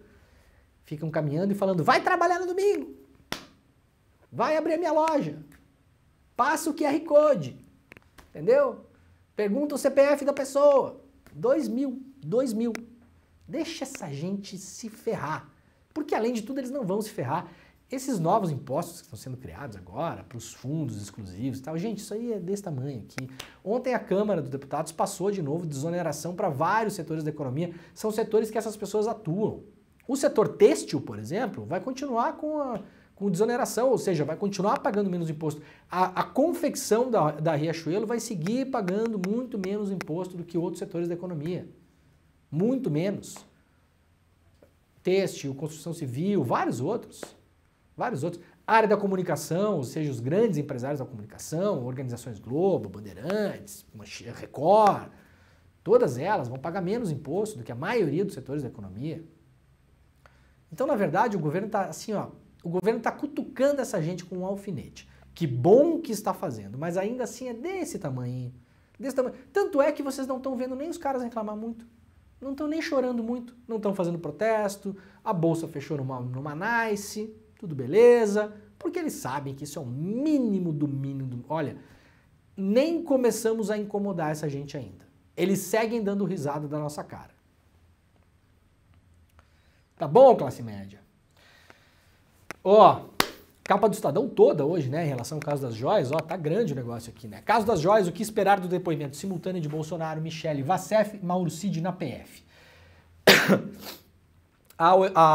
Speaker 1: Ficam caminhando e falando, vai trabalhar no domingo, vai abrir a minha loja, passa o QR Code, entendeu? Pergunta o CPF da pessoa. Dois mil, dois mil. Deixa essa gente se ferrar. Porque, além de tudo, eles não vão se ferrar. Esses novos impostos que estão sendo criados agora, para os fundos exclusivos e tal, gente, isso aí é desse tamanho aqui. Ontem a Câmara dos Deputados passou de novo desoneração para vários setores da economia. São setores que essas pessoas atuam. O setor têxtil, por exemplo, vai continuar com a com desoneração, ou seja, vai continuar pagando menos imposto. A, a confecção da, da Riachuelo vai seguir pagando muito menos imposto do que outros setores da economia. Muito menos. Têxtil, construção civil, vários outros. Vários outros. área da comunicação, ou seja, os grandes empresários da comunicação, organizações Globo, Bandeirantes, Record, todas elas vão pagar menos imposto do que a maioria dos setores da economia. Então, na verdade, o governo está assim, ó, o governo está cutucando essa gente com um alfinete. Que bom que está fazendo, mas ainda assim é desse tamanho. Desse tamanho. Tanto é que vocês não estão vendo nem os caras reclamar muito. Não estão nem chorando muito, não estão fazendo protesto, a bolsa fechou numa, numa nice, tudo beleza, porque eles sabem que isso é o mínimo do mínimo. Do... Olha, nem começamos a incomodar essa gente ainda. Eles seguem dando risada da nossa cara. Tá bom, classe média? Ó, capa do Estadão toda hoje, né, em relação ao caso das joias, ó, tá grande o negócio aqui, né? Caso das joias, o que esperar do depoimento simultâneo de Bolsonaro, Michele Vassef e Mauro Cid na PF? a,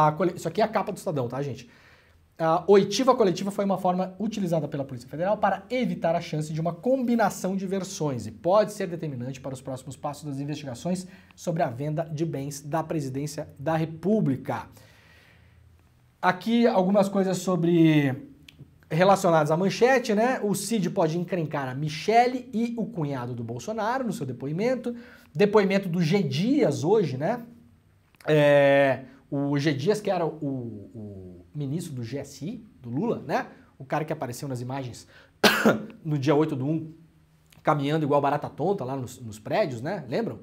Speaker 1: a, isso aqui é a capa do Estadão, tá, gente? A oitiva coletiva foi uma forma utilizada pela Polícia Federal para evitar a chance de uma combinação de versões e pode ser determinante para os próximos passos das investigações sobre a venda de bens da presidência da República. Aqui algumas coisas sobre relacionadas à manchete, né? O Cid pode encrencar a Michele e o cunhado do Bolsonaro no seu depoimento. Depoimento do G. Dias hoje, né? É, o G. Dias, que era o, o ministro do GSI, do Lula, né? O cara que apareceu nas imagens no dia 8 do 1, caminhando igual barata tonta lá nos, nos prédios, né? Lembram?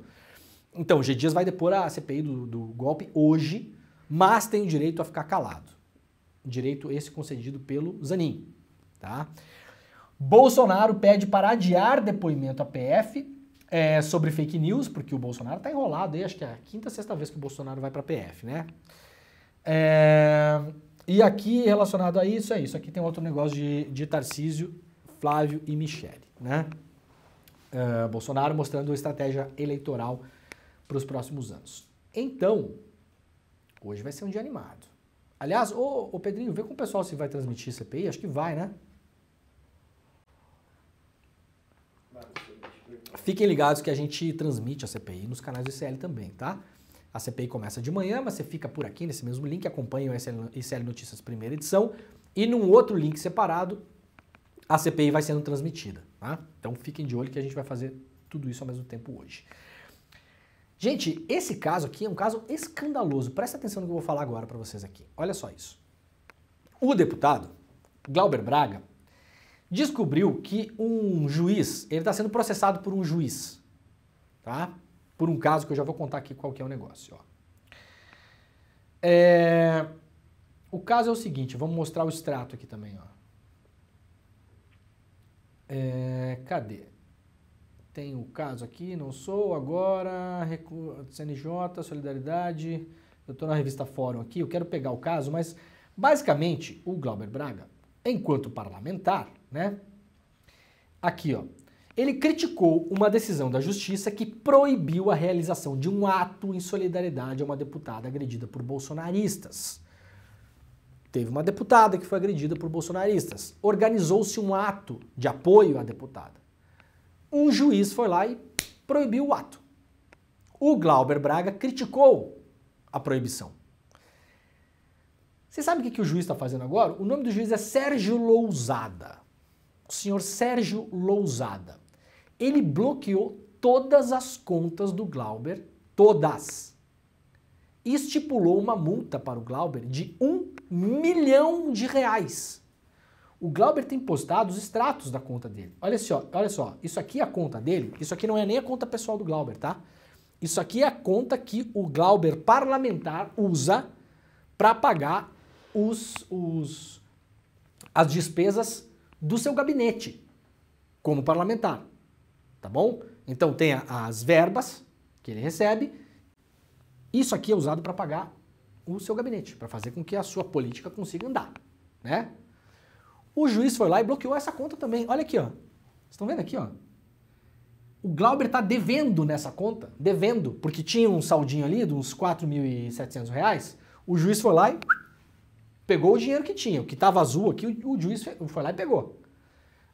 Speaker 1: Então, o G. Dias vai depor a CPI do, do golpe hoje mas tem o direito a ficar calado. Direito esse concedido pelo Zanin, tá? Bolsonaro pede para adiar depoimento à PF é, sobre fake news, porque o Bolsonaro está enrolado aí, acho que é a quinta, sexta vez que o Bolsonaro vai para a PF, né? É, e aqui, relacionado a isso, é isso. Aqui tem outro negócio de, de Tarcísio, Flávio e Michele, né? É, Bolsonaro mostrando a estratégia eleitoral para os próximos anos. Então, Hoje vai ser um dia animado. Aliás, ô, ô Pedrinho, vê com o pessoal se vai transmitir CPI. Acho que vai, né? Fiquem ligados que a gente transmite a CPI nos canais do ICL também, tá? A CPI começa de manhã, mas você fica por aqui nesse mesmo link, acompanha o ICL, Notícias primeira edição e num outro link separado a CPI vai sendo transmitida, tá? Então fiquem de olho que a gente vai fazer tudo isso ao mesmo tempo hoje. Gente, esse caso aqui é um caso escandaloso. Presta atenção no que eu vou falar agora para vocês aqui. Olha só isso. O deputado Glauber Braga descobriu que um juiz, ele está sendo processado por um juiz, tá? Por um caso que eu já vou contar aqui qual que é o negócio. Ó. É... O caso é o seguinte, vamos mostrar o extrato aqui também. Ó. É... Cadê? tem o caso aqui, não sou, agora, CNJ, Solidariedade, eu estou na revista Fórum aqui, eu quero pegar o caso, mas basicamente o Glauber Braga, enquanto parlamentar, né? Aqui, ó, ele criticou uma decisão da justiça que proibiu a realização de um ato em solidariedade a uma deputada agredida por bolsonaristas. Teve uma deputada que foi agredida por bolsonaristas. Organizou-se um ato de apoio à deputada um juiz foi lá e proibiu o ato. O Glauber Braga criticou a proibição. Você sabe o que, o juiz está fazendo agora? O nome do juiz é Sérgio Lousada. O senhor Sérgio Lousada. Ele bloqueou todas as contas do Glauber, todas. E estipulou uma multa para o Glauber de um milhão de reais. O Glauber tem postado os extratos da conta dele. Olha só, olha só, isso aqui é a conta dele, isso aqui não é nem a conta pessoal do Glauber, tá? Isso aqui é a conta que o Glauber parlamentar usa para pagar os, os, as despesas do seu gabinete como parlamentar, tá bom? Então tem as verbas que ele recebe, isso aqui é usado para pagar o seu gabinete, para fazer com que a sua política consiga andar, né? O juiz foi lá e bloqueou essa conta também. Olha aqui, ó. Vocês estão vendo aqui, ó? O Glauber está devendo nessa conta, devendo, porque tinha um saldinho ali de uns 4.700 reais. O juiz foi lá e pegou o dinheiro que tinha. O que estava azul aqui, o juiz foi lá e pegou.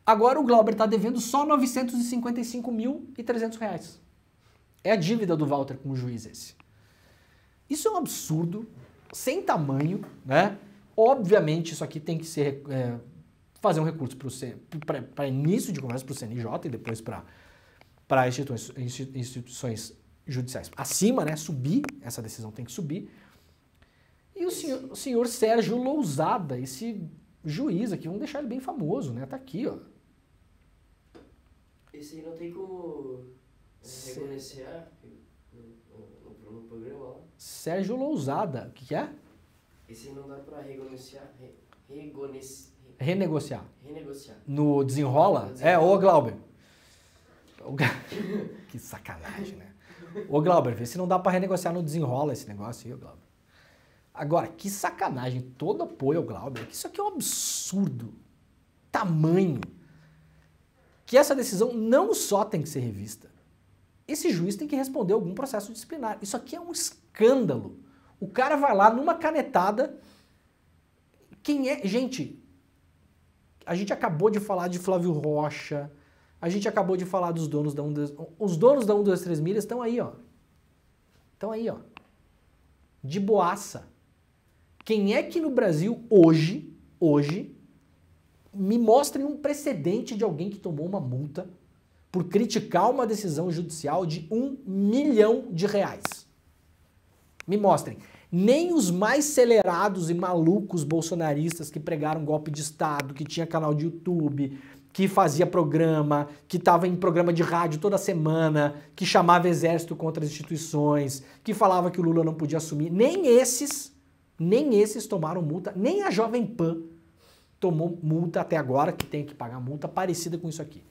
Speaker 1: Agora o Glauber está devendo só 955.300 reais. É a dívida do Walter com o juiz esse. Isso é um absurdo, sem tamanho, né? Obviamente isso aqui tem que ser é, fazer um recurso para início de conversa para o CNJ e depois para instituições, instituições judiciais. Acima, né? Subir, essa decisão tem que subir. E o senhor, o senhor Sérgio Lousada, esse juiz aqui, vamos deixar ele bem famoso, né? Tá aqui, ó. Esse aí não tem como é, reconhecer ah, no, programa Sérgio Lousada, o que, que, é? Esse aí não dá para reconhecer. Re, reconhecer.
Speaker 2: Renegociar. Renegociar. No
Speaker 1: Desenrola? No é, desenrola. É, ô Glauber. que sacanagem, né? Ô Glauber, vê se não dá para renegociar no Desenrola esse negócio aí, ô Glauber. Agora, que sacanagem, todo apoio ao Glauber, isso aqui é um absurdo. Tamanho. Que essa decisão não só tem que ser revista, esse juiz tem que responder algum processo disciplinar. Isso aqui é um escândalo. O cara vai lá numa canetada. Quem é. Gente, a gente acabou de falar de Flávio Rocha, a gente acabou de falar dos donos da 1, 2, os donos da 1, 2, 3 milhas estão aí, ó. Estão aí, ó. De boaça. Quem é que no Brasil hoje, hoje, me mostrem um precedente de alguém que tomou uma multa por criticar uma decisão judicial de um milhão de reais? Me mostrem. Nem os mais acelerados e malucos bolsonaristas que pregaram golpe de Estado, que tinha canal de YouTube, que fazia programa, que estava em programa de rádio toda semana, que chamava exército contra as instituições, que falava que o Lula não podia assumir. Nem esses, nem esses tomaram multa, nem a Jovem Pan tomou multa até agora, que tem que pagar multa parecida com isso aqui.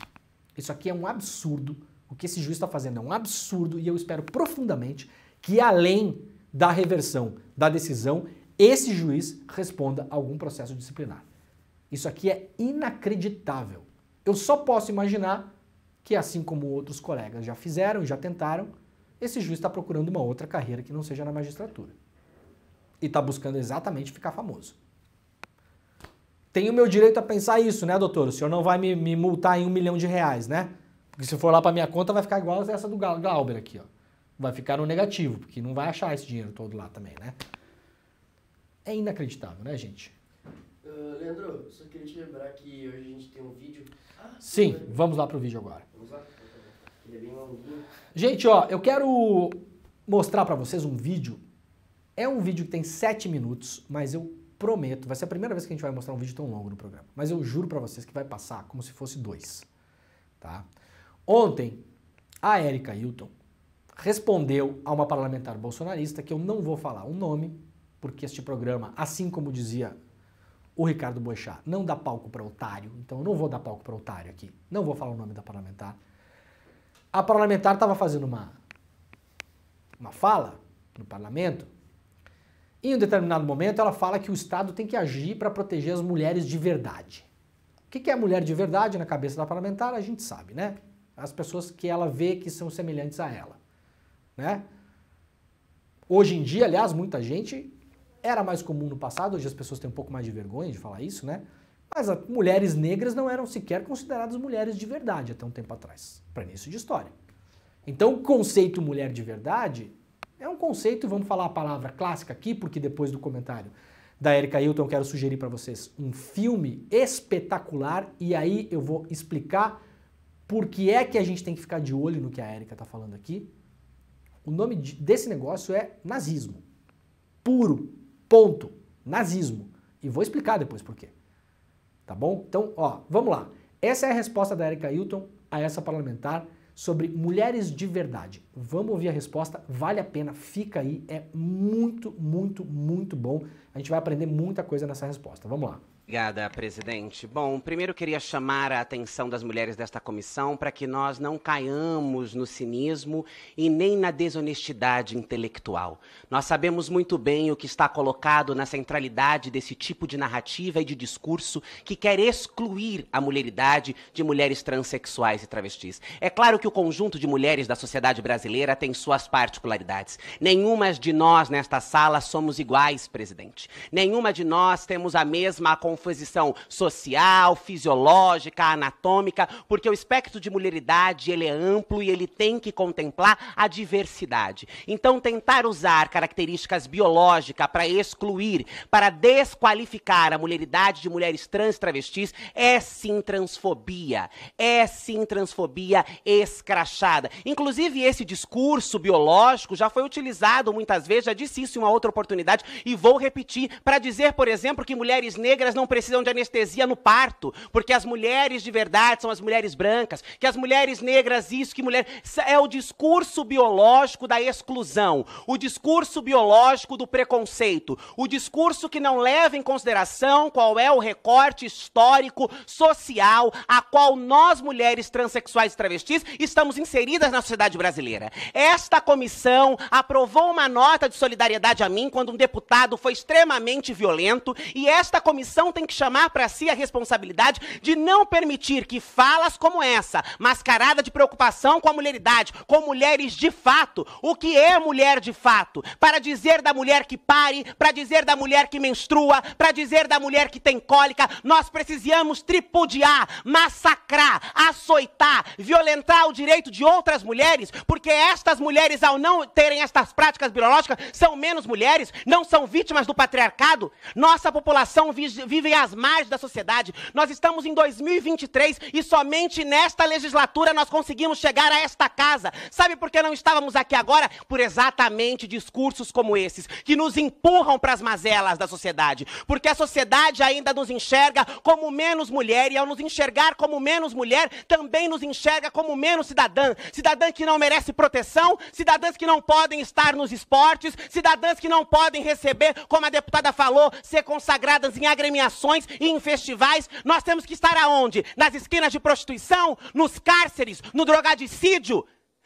Speaker 1: Isso aqui é um absurdo. O que esse juiz está fazendo é um absurdo e eu espero profundamente que além da reversão da decisão, esse juiz responda a algum processo disciplinar. Isso aqui é inacreditável. Eu só posso imaginar que, assim como outros colegas já fizeram, já tentaram, esse juiz está procurando uma outra carreira que não seja na magistratura. E está buscando exatamente ficar famoso. Tenho o meu direito a pensar isso, né, doutor? O senhor não vai me, me multar em um milhão de reais, né? Porque se for lá para minha conta, vai ficar igual essa do Glauber aqui, ó vai ficar no negativo, porque não vai achar esse dinheiro todo lá também, né? É inacreditável, né, gente? Uh, Leandro, só queria te lembrar que hoje a gente tem um vídeo. Ah, Sim, né? vamos lá pro vídeo agora.
Speaker 2: Vamos lá. Então tá Ele é bem longuinho.
Speaker 1: Gente, ó, eu quero mostrar para vocês um vídeo. É um vídeo que tem 7 minutos, mas eu prometo, vai ser a primeira vez que a gente vai mostrar um vídeo tão longo no programa. Mas eu juro para vocês que vai passar como se fosse dois, tá? Ontem, a Erika Hilton respondeu a uma parlamentar bolsonarista, que eu não vou falar o um nome, porque este programa, assim como dizia o Ricardo Boechat, não dá palco para otário, então eu não vou dar palco para otário aqui, não vou falar o nome da parlamentar. A parlamentar estava fazendo uma, uma fala no parlamento, e em um determinado momento ela fala que o Estado tem que agir para proteger as mulheres de verdade. O que é mulher de verdade na cabeça da parlamentar? A gente sabe, né? As pessoas que ela vê que são semelhantes a ela né? Hoje em dia, aliás, muita gente era mais comum no passado, hoje as pessoas têm um pouco mais de vergonha de falar isso, né? Mas as mulheres negras não eram sequer consideradas mulheres de verdade até um tempo atrás, para início de história. Então, o conceito mulher de verdade é um conceito, vamos falar a palavra clássica aqui, porque depois do comentário da Erika Hilton eu quero sugerir para vocês um filme espetacular e aí eu vou explicar por que é que a gente tem que ficar de olho no que a Erika está falando aqui, o nome desse negócio é nazismo. Puro. Ponto. Nazismo. E vou explicar depois por quê. Tá bom? Então, ó, vamos lá. Essa é a resposta da Erika Hilton a essa parlamentar sobre mulheres de verdade. Vamos ouvir a resposta, vale a pena, fica aí, é muito, muito, muito bom. A gente vai aprender muita coisa nessa resposta. Vamos lá.
Speaker 2: Obrigada, presidente. Bom, primeiro queria chamar a atenção das mulheres desta comissão para que nós não caiamos no cinismo e nem na desonestidade intelectual. Nós sabemos muito bem o que está colocado na centralidade desse tipo de narrativa e de discurso que quer excluir a mulheridade de mulheres transexuais e travestis. É claro que o conjunto de mulheres da sociedade brasileira tem suas particularidades. Nenhuma de nós nesta sala somos iguais, presidente. Nenhuma de nós temos a mesma confiança composição social, fisiológica, anatômica, porque o espectro de mulheridade ele é amplo e ele tem que contemplar a diversidade. Então, tentar usar características biológicas para excluir, para desqualificar a mulheridade de mulheres trans e travestis é sim transfobia, é sim transfobia escrachada. Inclusive, esse discurso biológico já foi utilizado muitas vezes, já disse isso em uma outra oportunidade e vou repetir para dizer, por exemplo, que mulheres negras não não precisam de anestesia no parto, porque as mulheres de verdade são as mulheres brancas, que as mulheres negras, isso, que mulher. É o discurso biológico da exclusão, o discurso biológico do preconceito, o discurso que não leva em consideração qual é o recorte histórico, social, a qual nós, mulheres transexuais e travestis, estamos inseridas na sociedade brasileira. Esta comissão aprovou uma nota de solidariedade a mim quando um deputado foi extremamente violento e esta comissão tem que chamar para si a responsabilidade de não permitir que falas como essa, mascarada de preocupação com a mulheridade, com mulheres de fato, o que é mulher de fato, para dizer da mulher que pare, para dizer da mulher que menstrua, para dizer da mulher que tem cólica, nós precisamos tripudiar, massacrar, açoitar, violentar o direito de outras mulheres, porque estas mulheres, ao não terem estas práticas biológicas, são menos mulheres, não são vítimas do patriarcado. Nossa população vive vivem às margens da sociedade. Nós estamos em 2023 e somente nesta legislatura nós conseguimos chegar a esta casa. Sabe por que não estávamos aqui agora? Por exatamente discursos como esses, que nos empurram para as mazelas da sociedade. Porque a sociedade ainda nos enxerga como menos mulher e ao nos enxergar como menos mulher, também nos enxerga como menos cidadã. Cidadã que não merece proteção, cidadãs que não podem estar nos esportes, cidadãs que não podem receber, como a deputada falou, ser consagradas em agremiação e em festivais, nós temos que estar aonde? Nas esquinas de prostituição, nos cárceres, no drogadicídio,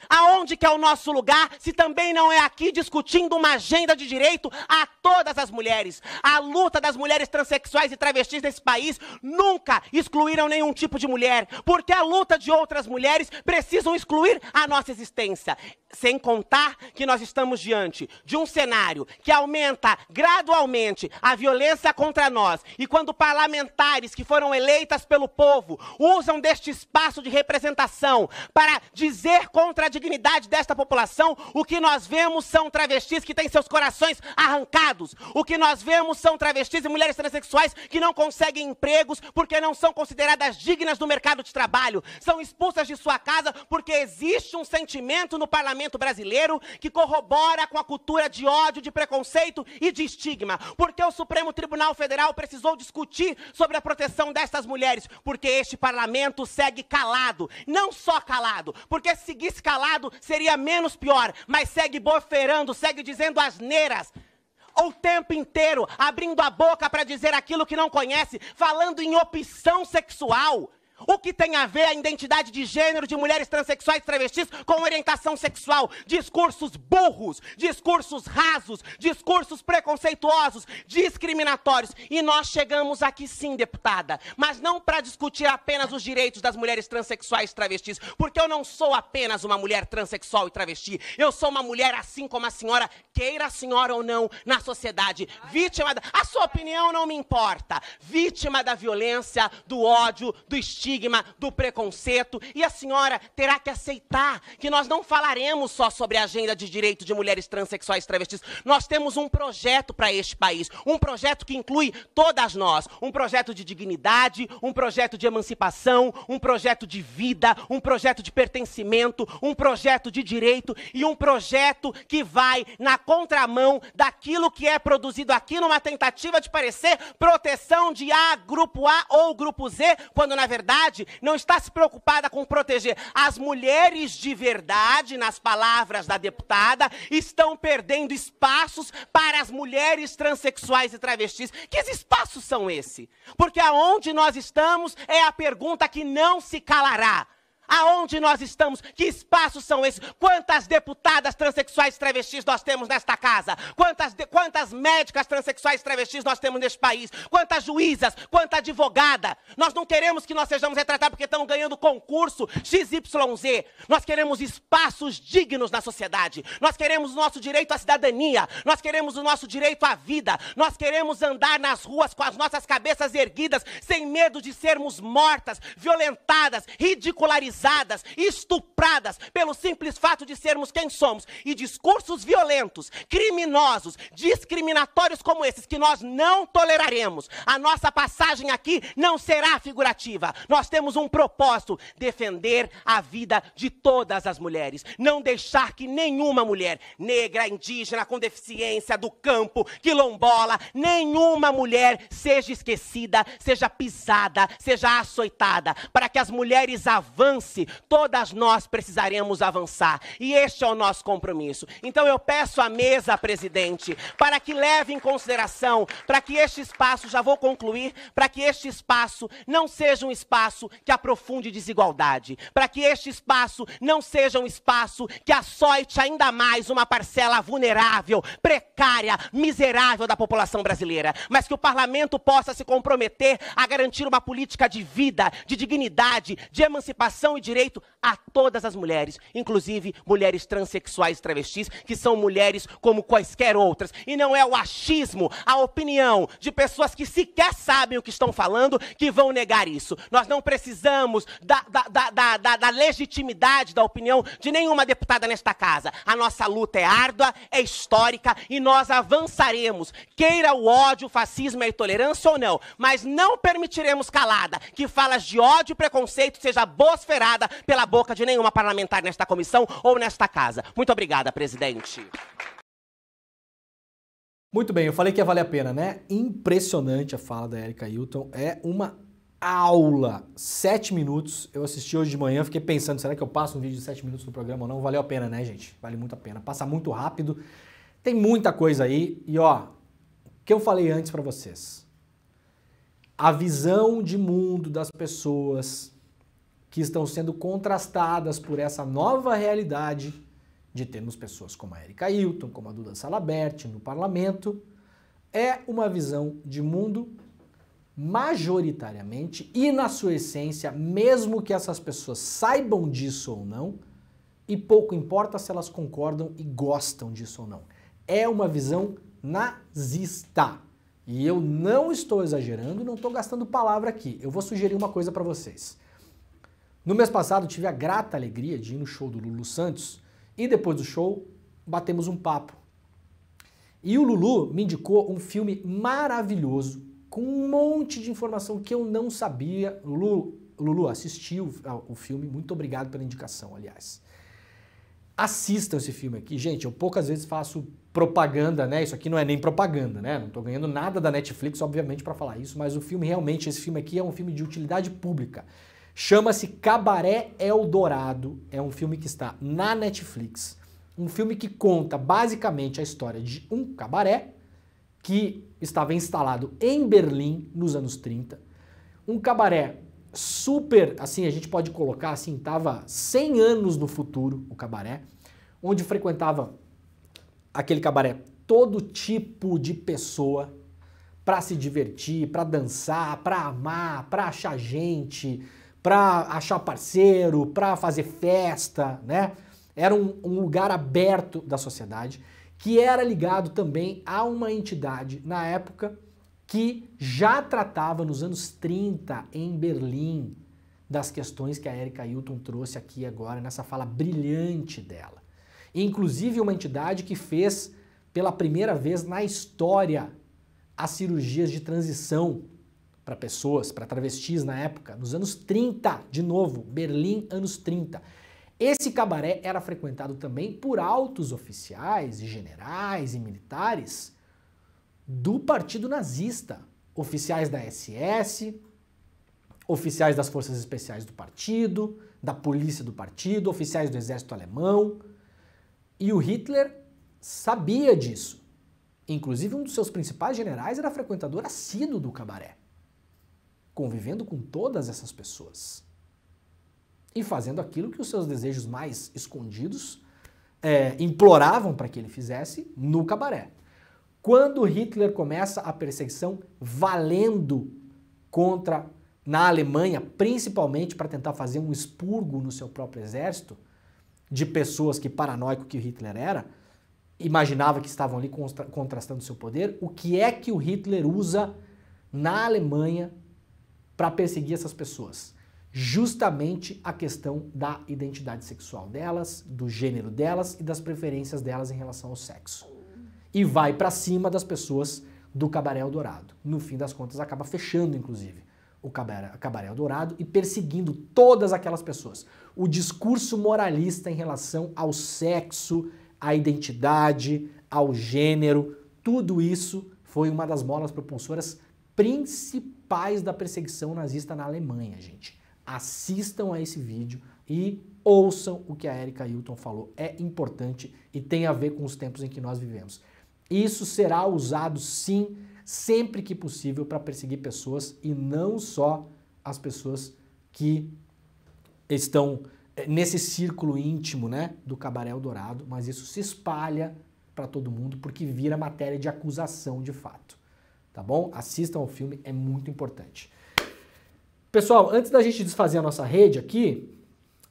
Speaker 2: Aonde que é o nosso lugar, se também não é aqui discutindo uma agenda de direito a todas as mulheres? A luta das mulheres transexuais e travestis nesse país nunca excluíram nenhum tipo de mulher, porque a luta de outras mulheres precisam excluir a nossa existência. Sem contar que nós estamos diante de um cenário que aumenta gradualmente a violência contra nós, e quando parlamentares que foram eleitas pelo povo usam deste espaço de representação para dizer contra a dignidade desta população, o que nós vemos são travestis que têm seus corações arrancados. O que nós vemos são travestis e mulheres transexuais que não conseguem empregos porque não são consideradas dignas do mercado de trabalho. São expulsas de sua casa porque existe um sentimento no parlamento brasileiro que corrobora com a cultura de ódio, de preconceito e de estigma. Porque o Supremo Tribunal Federal precisou discutir sobre a proteção destas mulheres, porque este parlamento segue calado. Não só calado, porque se seguisse calado, calado seria menos pior, mas segue boferando, segue dizendo asneiras. O tempo inteiro abrindo a boca para dizer aquilo que não conhece, falando em opção sexual. O que tem a ver a identidade de gênero de mulheres transexuais e travestis com orientação sexual? Discursos burros, discursos rasos, discursos preconceituosos, discriminatórios. E nós chegamos aqui sim, deputada, mas não para discutir apenas os direitos das mulheres transexuais e travestis, porque eu não sou apenas uma mulher transexual e travesti. Eu sou uma mulher assim como a senhora, queira a senhora ou não, na sociedade. Vítima da... A sua opinião não me importa. Vítima da violência, do ódio, do estímulo estigma, do preconceito, e a senhora terá que aceitar que nós não falaremos só sobre a agenda de direito de mulheres transexuais e travestis. Nós temos um projeto para este país, um projeto que inclui todas nós, um projeto de dignidade, um projeto de emancipação, um projeto de vida, um projeto de pertencimento, um projeto de direito e um projeto que vai na contramão daquilo que é produzido aqui numa tentativa de parecer proteção de A, grupo A ou grupo Z, quando na verdade verdade não está se preocupada com proteger. As mulheres de verdade, nas palavras da deputada, estão perdendo espaços para as mulheres transexuais e travestis. Que espaços são esse? Porque aonde nós estamos é a pergunta que não se calará. Aonde nós estamos? Que espaços são esses? Quantas deputadas transexuais travestis nós temos nesta casa? Quantas, de, quantas médicas transexuais travestis nós temos neste país? Quantas juízas? Quanta advogada? Nós não queremos que nós sejamos retratados porque estamos ganhando concurso XYZ. Nós queremos espaços dignos na sociedade. Nós queremos o nosso direito à cidadania. Nós queremos o nosso direito à vida. Nós queremos andar nas ruas com as nossas cabeças erguidas, sem medo de sermos mortas, violentadas, ridicularizadas estupradas pelo simples fato de sermos quem somos. E discursos violentos, criminosos, discriminatórios como esses, que nós não toleraremos. A nossa passagem aqui não será figurativa. Nós temos um propósito: defender a vida de todas as mulheres. Não deixar que nenhuma mulher, negra, indígena, com deficiência, do campo, quilombola, nenhuma mulher seja esquecida, seja pisada, seja açoitada, para que as mulheres avancem avance, todas nós precisaremos avançar. E este é o nosso compromisso. Então eu peço à mesa, presidente, para que leve em consideração, para que este espaço, já vou concluir, para que este espaço não seja um espaço que aprofunde desigualdade, para que este espaço não seja um espaço que açoite ainda mais uma parcela vulnerável, precária, miserável da população brasileira, mas que o parlamento possa se comprometer a garantir uma política de vida, de dignidade, de emancipação e direito a todas as mulheres, inclusive mulheres transexuais e travestis, que são mulheres como quaisquer outras. E não é o achismo, a opinião de pessoas que sequer sabem o que estão falando que vão negar isso. Nós não precisamos da, da, da, da, da legitimidade da opinião de nenhuma deputada nesta casa. A nossa luta é árdua, é histórica e nós avançaremos, queira o ódio, o fascismo e a intolerância ou não, mas não permitiremos calada que falas de ódio e preconceito seja bosferada pela boca de nenhuma parlamentar nesta comissão ou nesta casa. Muito obrigada, presidente.
Speaker 1: Muito bem, eu falei que ia valer a pena, né? Impressionante a fala da Erika Hilton. É uma aula. Sete minutos. Eu assisti hoje de manhã, fiquei pensando, será que eu passo um vídeo de sete minutos no programa ou não? Valeu a pena, né, gente? Vale muito a pena. Passa muito rápido. Tem muita coisa aí. E ó, o que eu falei antes para vocês. A visão de mundo das pessoas que estão sendo contrastadas por essa nova realidade de termos pessoas como a Erika Hilton, como a Duda Salabert no parlamento, é uma visão de mundo majoritariamente e na sua essência, mesmo que essas pessoas saibam disso ou não, e pouco importa se elas concordam e gostam disso ou não. É uma visão nazista. E eu não estou exagerando, não estou gastando palavra aqui. Eu vou sugerir uma coisa para vocês. No mês passado tive a grata alegria de ir no show do Lulu Santos e depois do show batemos um papo. E o Lulu me indicou um filme maravilhoso com um monte de informação que eu não sabia. Lulu, Lulu assistiu o filme, muito obrigado pela indicação, aliás. Assistam esse filme aqui. Gente, eu poucas vezes faço propaganda, né? Isso aqui não é nem propaganda, né? Não estou ganhando nada da Netflix, obviamente, para falar isso, mas o filme realmente, esse filme aqui é um filme de utilidade pública. Chama-se Cabaré Eldorado. É um filme que está na Netflix. Um filme que conta basicamente a história de um cabaré que estava instalado em Berlim nos anos 30. Um cabaré super, assim, a gente pode colocar assim, estava 100 anos no futuro o cabaré, onde frequentava aquele cabaré todo tipo de pessoa para se divertir, para dançar, para amar, para achar gente, para achar parceiro, para fazer festa, né? Era um, um lugar aberto da sociedade que era ligado também a uma entidade na época que já tratava nos anos 30 em Berlim das questões que a Erika Hilton trouxe aqui agora nessa fala brilhante dela. Inclusive uma entidade que fez pela primeira vez na história as cirurgias de transição para pessoas, para travestis na época, nos anos 30, de novo, Berlim, anos 30. Esse cabaré era frequentado também por altos oficiais e generais e militares do Partido Nazista, oficiais da SS, oficiais das forças especiais do partido, da polícia do partido, oficiais do exército alemão. E o Hitler sabia disso. Inclusive, um dos seus principais generais era frequentador assíduo do cabaré convivendo com todas essas pessoas e fazendo aquilo que os seus desejos mais escondidos é, imploravam para que ele fizesse no cabaré. Quando Hitler começa a perseguição valendo contra na Alemanha, principalmente para tentar fazer um expurgo no seu próprio exército de pessoas que paranoico que Hitler era, imaginava que estavam ali contra, contrastando seu poder, o que é que o Hitler usa na Alemanha para perseguir essas pessoas? Justamente a questão da identidade sexual delas, do gênero delas e das preferências delas em relação ao sexo. E vai para cima das pessoas do Cabaré Dourado. No fim das contas, acaba fechando, inclusive, o Cabaré, Dourado e perseguindo todas aquelas pessoas. O discurso moralista em relação ao sexo, à identidade, ao gênero, tudo isso foi uma das molas propulsoras principais pais da perseguição nazista na Alemanha, gente. Assistam a esse vídeo e ouçam o que a Erika Hilton falou. É importante e tem a ver com os tempos em que nós vivemos. Isso será usado sim, sempre que possível, para perseguir pessoas e não só as pessoas que estão eh, nesse círculo íntimo né, do Cabarel Dourado, mas isso se espalha para todo mundo porque vira matéria de acusação de fato tá bom? Assistam ao filme, é muito importante. Pessoal, antes da gente desfazer a nossa rede aqui,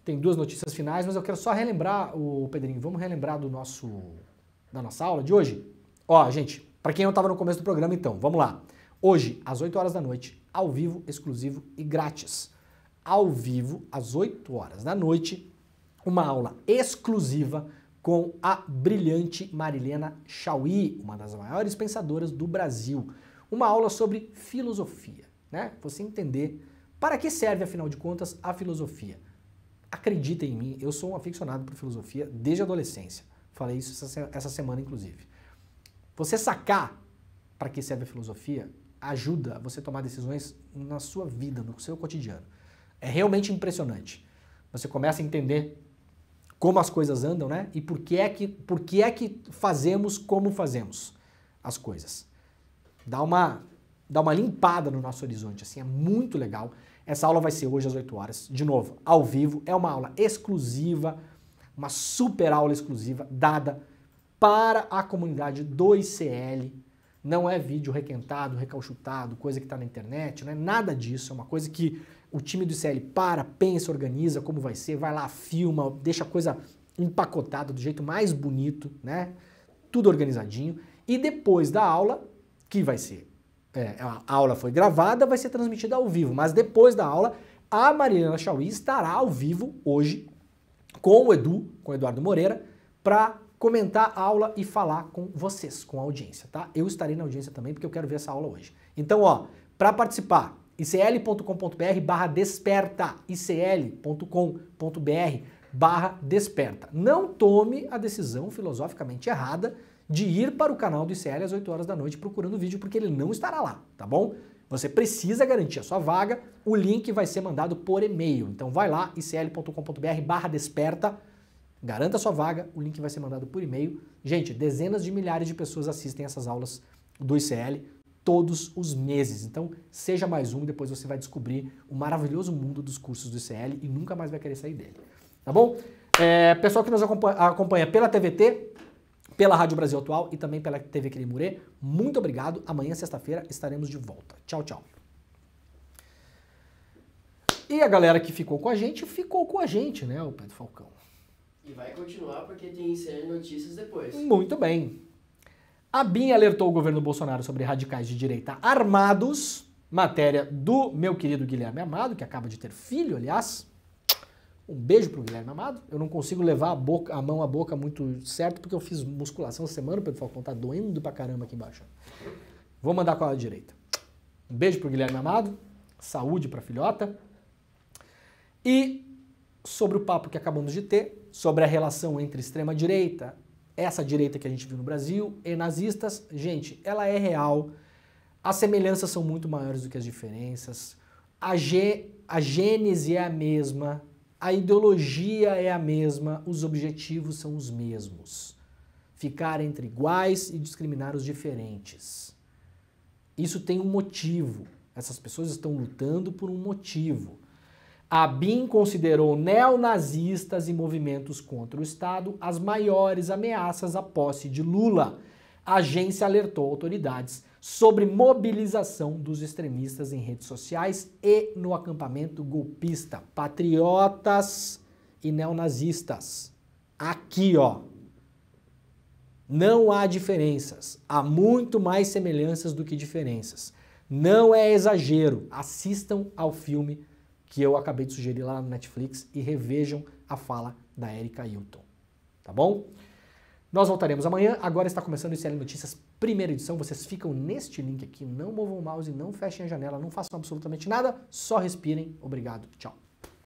Speaker 1: tem duas notícias finais, mas eu quero só relembrar o Pedrinho, vamos relembrar do nosso da nossa aula de hoje. Ó, gente, para quem não estava no começo do programa então, vamos lá. Hoje, às 8 horas da noite, ao vivo, exclusivo e grátis. Ao vivo, às 8 horas da noite, uma aula exclusiva com a brilhante Marilena Chauí, uma das maiores pensadoras do Brasil uma aula sobre filosofia, né? Você entender para que serve, afinal de contas, a filosofia. Acredita em mim, eu sou um aficionado por filosofia desde a adolescência. Falei isso essa semana, inclusive. Você sacar para que serve a filosofia ajuda você a tomar decisões na sua vida, no seu cotidiano. É realmente impressionante. Você começa a entender como as coisas andam, né? E por que é que, por que, é que fazemos como fazemos as coisas dá uma, dá uma limpada no nosso horizonte, assim, é muito legal. Essa aula vai ser hoje às 8 horas, de novo, ao vivo, é uma aula exclusiva, uma super aula exclusiva dada para a comunidade do ICL. Não é vídeo requentado, recauchutado coisa que está na internet, não é nada disso, é uma coisa que o time do ICL para, pensa, organiza como vai ser, vai lá, filma, deixa a coisa empacotada do jeito mais bonito, né? Tudo organizadinho. E depois da aula, que vai ser. É, a aula foi gravada, vai ser transmitida ao vivo, mas depois da aula, a Mariana Chauí estará ao vivo hoje com o Edu, com o Eduardo Moreira, para comentar a aula e falar com vocês, com a audiência, tá? Eu estarei na audiência também porque eu quero ver essa aula hoje. Então, ó, para participar, icl.com.br/barra desperta, icl.com.br/barra desperta. Não tome a decisão filosoficamente errada de ir para o canal do ICL às 8 horas da noite procurando o vídeo, porque ele não estará lá, tá bom? Você precisa garantir a sua vaga, o link vai ser mandado por e-mail. Então vai lá, icl.com.br barra desperta, garanta a sua vaga, o link vai ser mandado por e-mail. Gente, dezenas de milhares de pessoas assistem essas aulas do ICL todos os meses. Então seja mais um, depois você vai descobrir o maravilhoso mundo dos cursos do ICL e nunca mais vai querer sair dele. Tá bom? É, pessoal que nos acompanha pela TVT, pela Rádio Brasil Atual e também pela TV Quirimurê. Muito obrigado. Amanhã, sexta-feira, estaremos de volta. Tchau, tchau. E a galera que ficou com a gente, ficou com a gente, né, o Pedro Falcão?
Speaker 2: E vai continuar porque tem série notícias depois. Muito
Speaker 1: bem. A BIM alertou o governo Bolsonaro sobre radicais de direita armados. Matéria do meu querido Guilherme Amado, que acaba de ter filho, aliás. Um beijo pro Guilherme Amado. Eu não consigo levar a, boca, a mão à boca muito certo, porque eu fiz musculação semana, o Pedro Falcão tá doendo pra caramba aqui embaixo. Vou mandar com a direita. Um beijo pro Guilherme Amado. Saúde pra filhota. E sobre o papo que acabamos de ter, sobre a relação entre extrema-direita, essa direita que a gente viu no Brasil, e nazistas, gente, ela é real. As semelhanças são muito maiores do que as diferenças. A, gê, a gênese é a mesma a ideologia é a mesma, os objetivos são os mesmos. Ficar entre iguais e discriminar os diferentes. Isso tem um motivo. Essas pessoas estão lutando por um motivo. A BIM considerou neonazistas e movimentos contra o Estado as maiores ameaças à posse de Lula. A agência alertou autoridades sobre mobilização dos extremistas em redes sociais e no acampamento golpista. Patriotas e neonazistas. Aqui, ó. Não há diferenças. Há muito mais semelhanças do que diferenças. Não é exagero. Assistam ao filme que eu acabei de sugerir lá no Netflix e revejam a fala da Erika Hilton. Tá bom? Nós voltaremos amanhã. Agora está começando o ICL Notícias primeira edição. Vocês ficam neste link aqui, não movam o mouse, não fechem a janela, não façam absolutamente nada, só respirem. Obrigado, tchau.